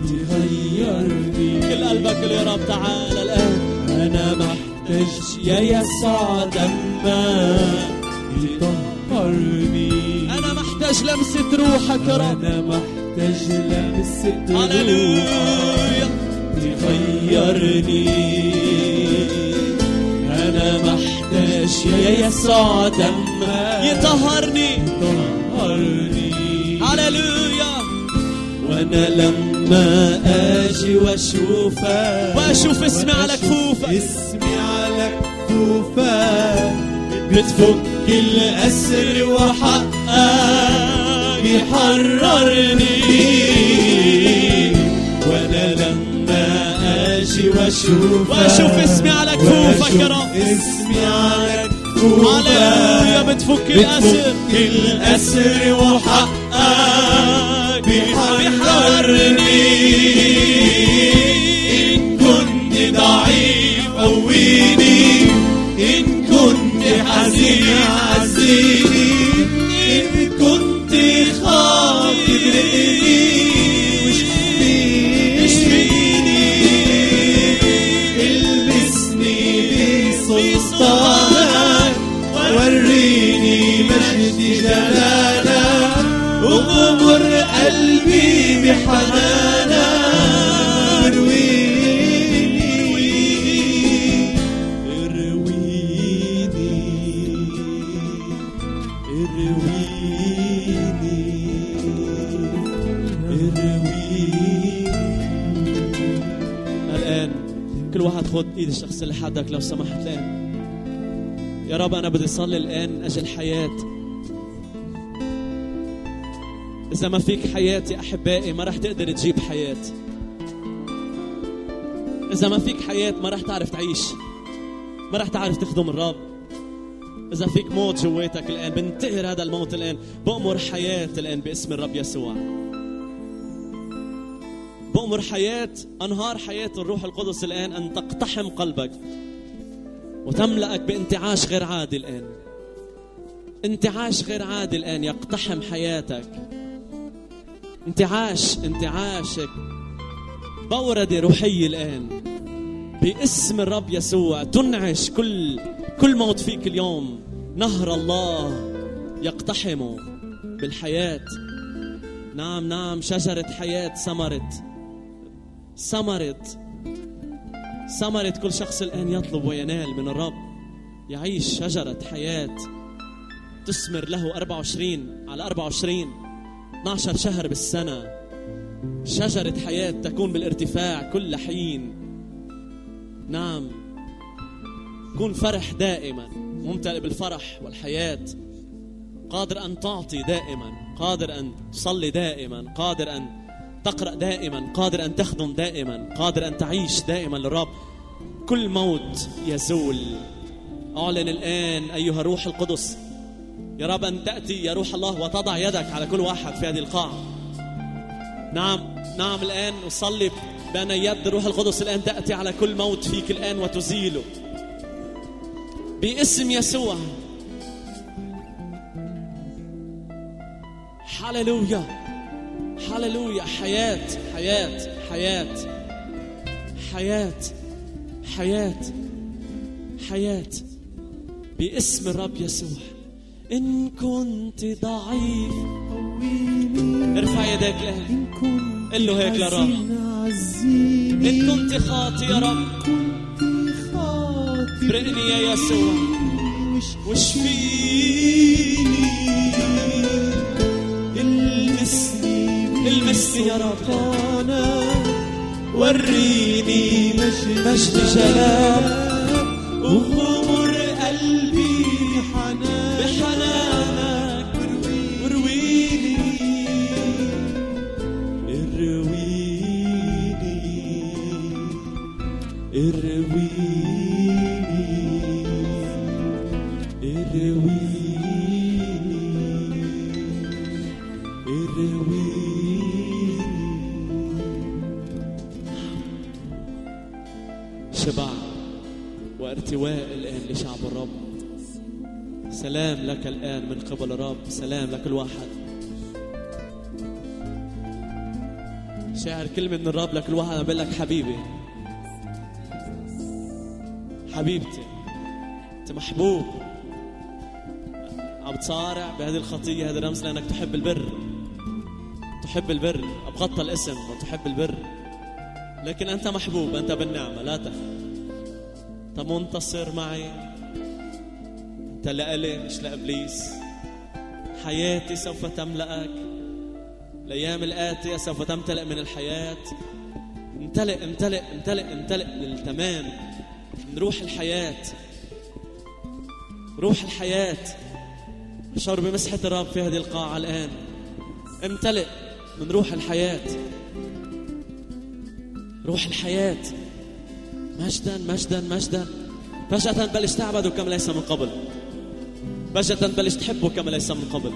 تغيرني كل قلبك يا رب تعال الآن أنا محتاج يا يسوع دمك يطهرني أنا محتاج لمسة روحك يا رب أنا محتاج لمسة روحك تغيرني أنا محتاج يا يسوع دمك يطهرني يطهرني هللويا أنا لما أجي وأشوفك وأشوف اسمي على كفوفك اسمي على كفوفك بتفك الأسر وحقك بيحررني وأنا لما أجي وأشوفك وأشوف اسمي على كفوفك يا رب اسمي على كفوفك هللويا بتفك الأسر بتفك الأسر وحقك بيحررني حزين ارويني ارويني ارويني ارويني الآن كل واحد خد ايد الشخص اللي حدك لو سمحت الآن يا رب أنا بدي أصلي الآن أجل حياتي إذا ما فيك حياة يا أحبائي ما رح تقدر تجيب حياة إذا ما فيك حياة ما رح تعرف تعيش ما رح تعرف تخدم الرب إذا فيك موت جواتك الآن بنتهر هذا الموت الآن بأمر حياة الآن باسم الرب يسوع بأمر حياة أنهار حياة الروح القدس الآن أن تقتحم قلبك وتملأك بانتعاش غير عادي الآن انتعاش غير عادي الآن يقتحم حياتك انتعاش انتعاشك بوردة روحية الآن باسم الرب يسوع تنعش كل كل موت فيك اليوم نهر الله يقتحمه بالحياة نعم نعم شجرة حياة ثمرت ثمرت ثمرت كل شخص الآن يطلب وينال من الرب يعيش شجرة حياة تثمر له 24 على 24 12 شهر بالسنة شجرة حياة تكون بالارتفاع كل حين نعم كن فرح دائما ممتلئ بالفرح والحياة قادر أن تعطي دائما قادر أن تصلي دائما قادر أن تقرأ دائما قادر أن تخدم دائما قادر أن تعيش دائما للرب كل موت يزول أعلن الآن أيها الروح القدس يا رب أن تأتي يا روح الله وتضع يدك على كل واحد في هذه القاعة نعم نعم الآن أصلي بأن يد روح القدس الآن تأتي على كل موت فيك الآن وتزيله باسم يسوع هللويا هللويا حياة حياة حياة حياة حياة حياة باسم الرب يسوع إن كنت ضعيف قويني ارفع يدك له إن كنت قل له هيك لرب إن كنت خاطي يا رب برقني يا يسوع واشفيني المسني المسني يا رب وريني مجد جلال وغمر قلبي ارويني ارويني ارويني شبع وارتواء الآن لشعب الرب سلام لك الآن من قبل الرب سلام لك الواحد شاعر كلمة من الرب لك الواحد أنا بقول لك حبيبي حبيبتي أنت محبوب عم تصارع بهذه الخطية هذا رمز لأنك تحب البر تحب البر أبغطى الاسم وتحب البر لكن أنت محبوب أنت بالنعمة لا تخف أنت منتصر معي أنت لألي مش لإبليس حياتي سوف تملأك الأيام الآتية سوف تمتلئ من الحياة امتلئ امتلئ امتلئ امتلئ من التمام من روح الحياة روح الحياة أشعر بمسحة الرب في هذه القاعة الآن امتلئ من روح الحياة روح الحياة مجدا مجدا مجدا فجأة بلش تعبده كما ليس من قبل فجأة بلش تحبه كما ليس من قبل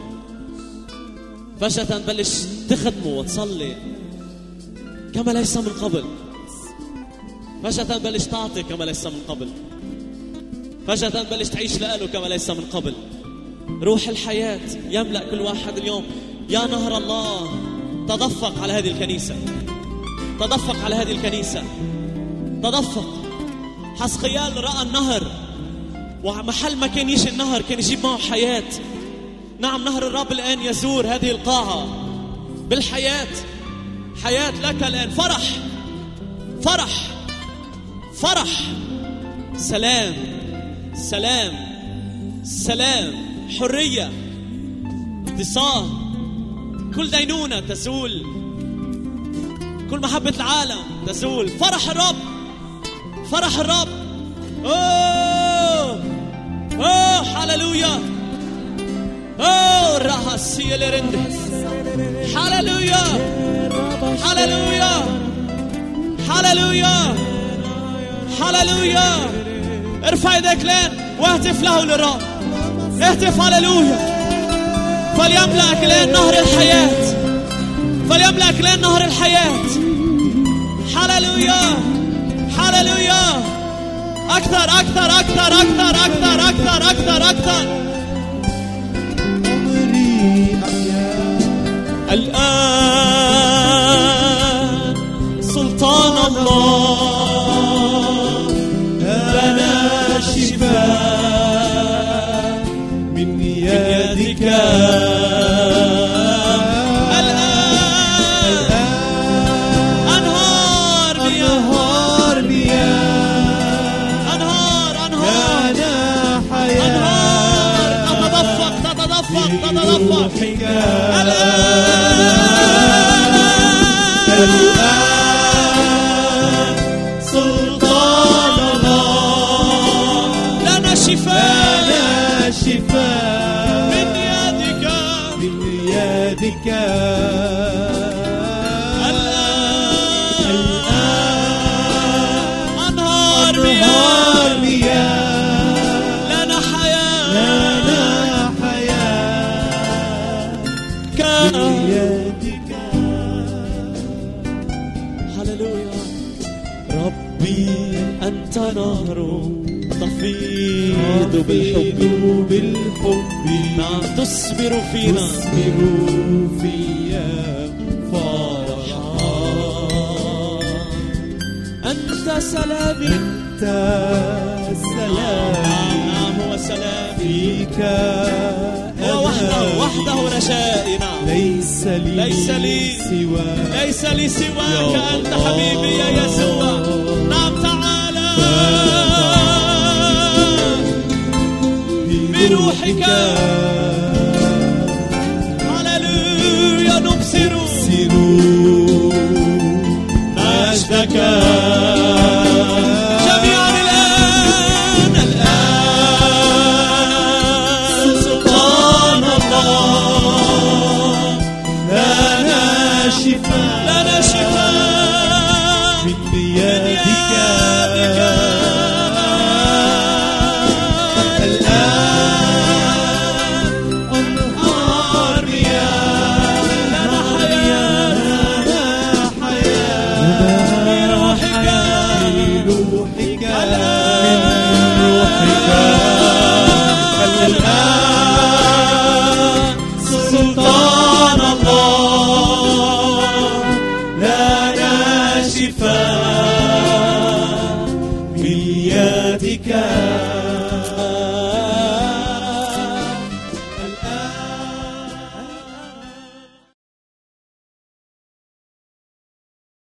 فجأة بلش تخدمه وتصلي كما ليس من قبل فجأة بلش تعطي كما ليس من قبل فجأة بلش تعيش لأله كما ليس من قبل روح الحياة يملأ كل واحد اليوم يا نهر الله تدفق على هذه الكنيسة تدفق على هذه الكنيسة تدفق حسقيال رأى النهر ومحل ما كان يجي النهر كان يجيب معه حياة نعم نهر الرب الآن يزور هذه القاعة بالحياة حياة لك الآن فرح فرح فرح سلام سلام سلام حرية انتصار كل دينونة تزول كل محبة العالم تزول فرح الرب فرح الرب اوه اوه هللويا اوه رهاسية لرندس هللويا هللويا هللويا هللويا ارفع يديك لين واهتف له للرب اهتف هللويا فليملأك لين نهر الحياة فليملأك لين نهر الحياة هللويا هللويا أكثر أكثر أكثر أكثر أكثر أكثر أكثر أكثر عمري الآن Maria.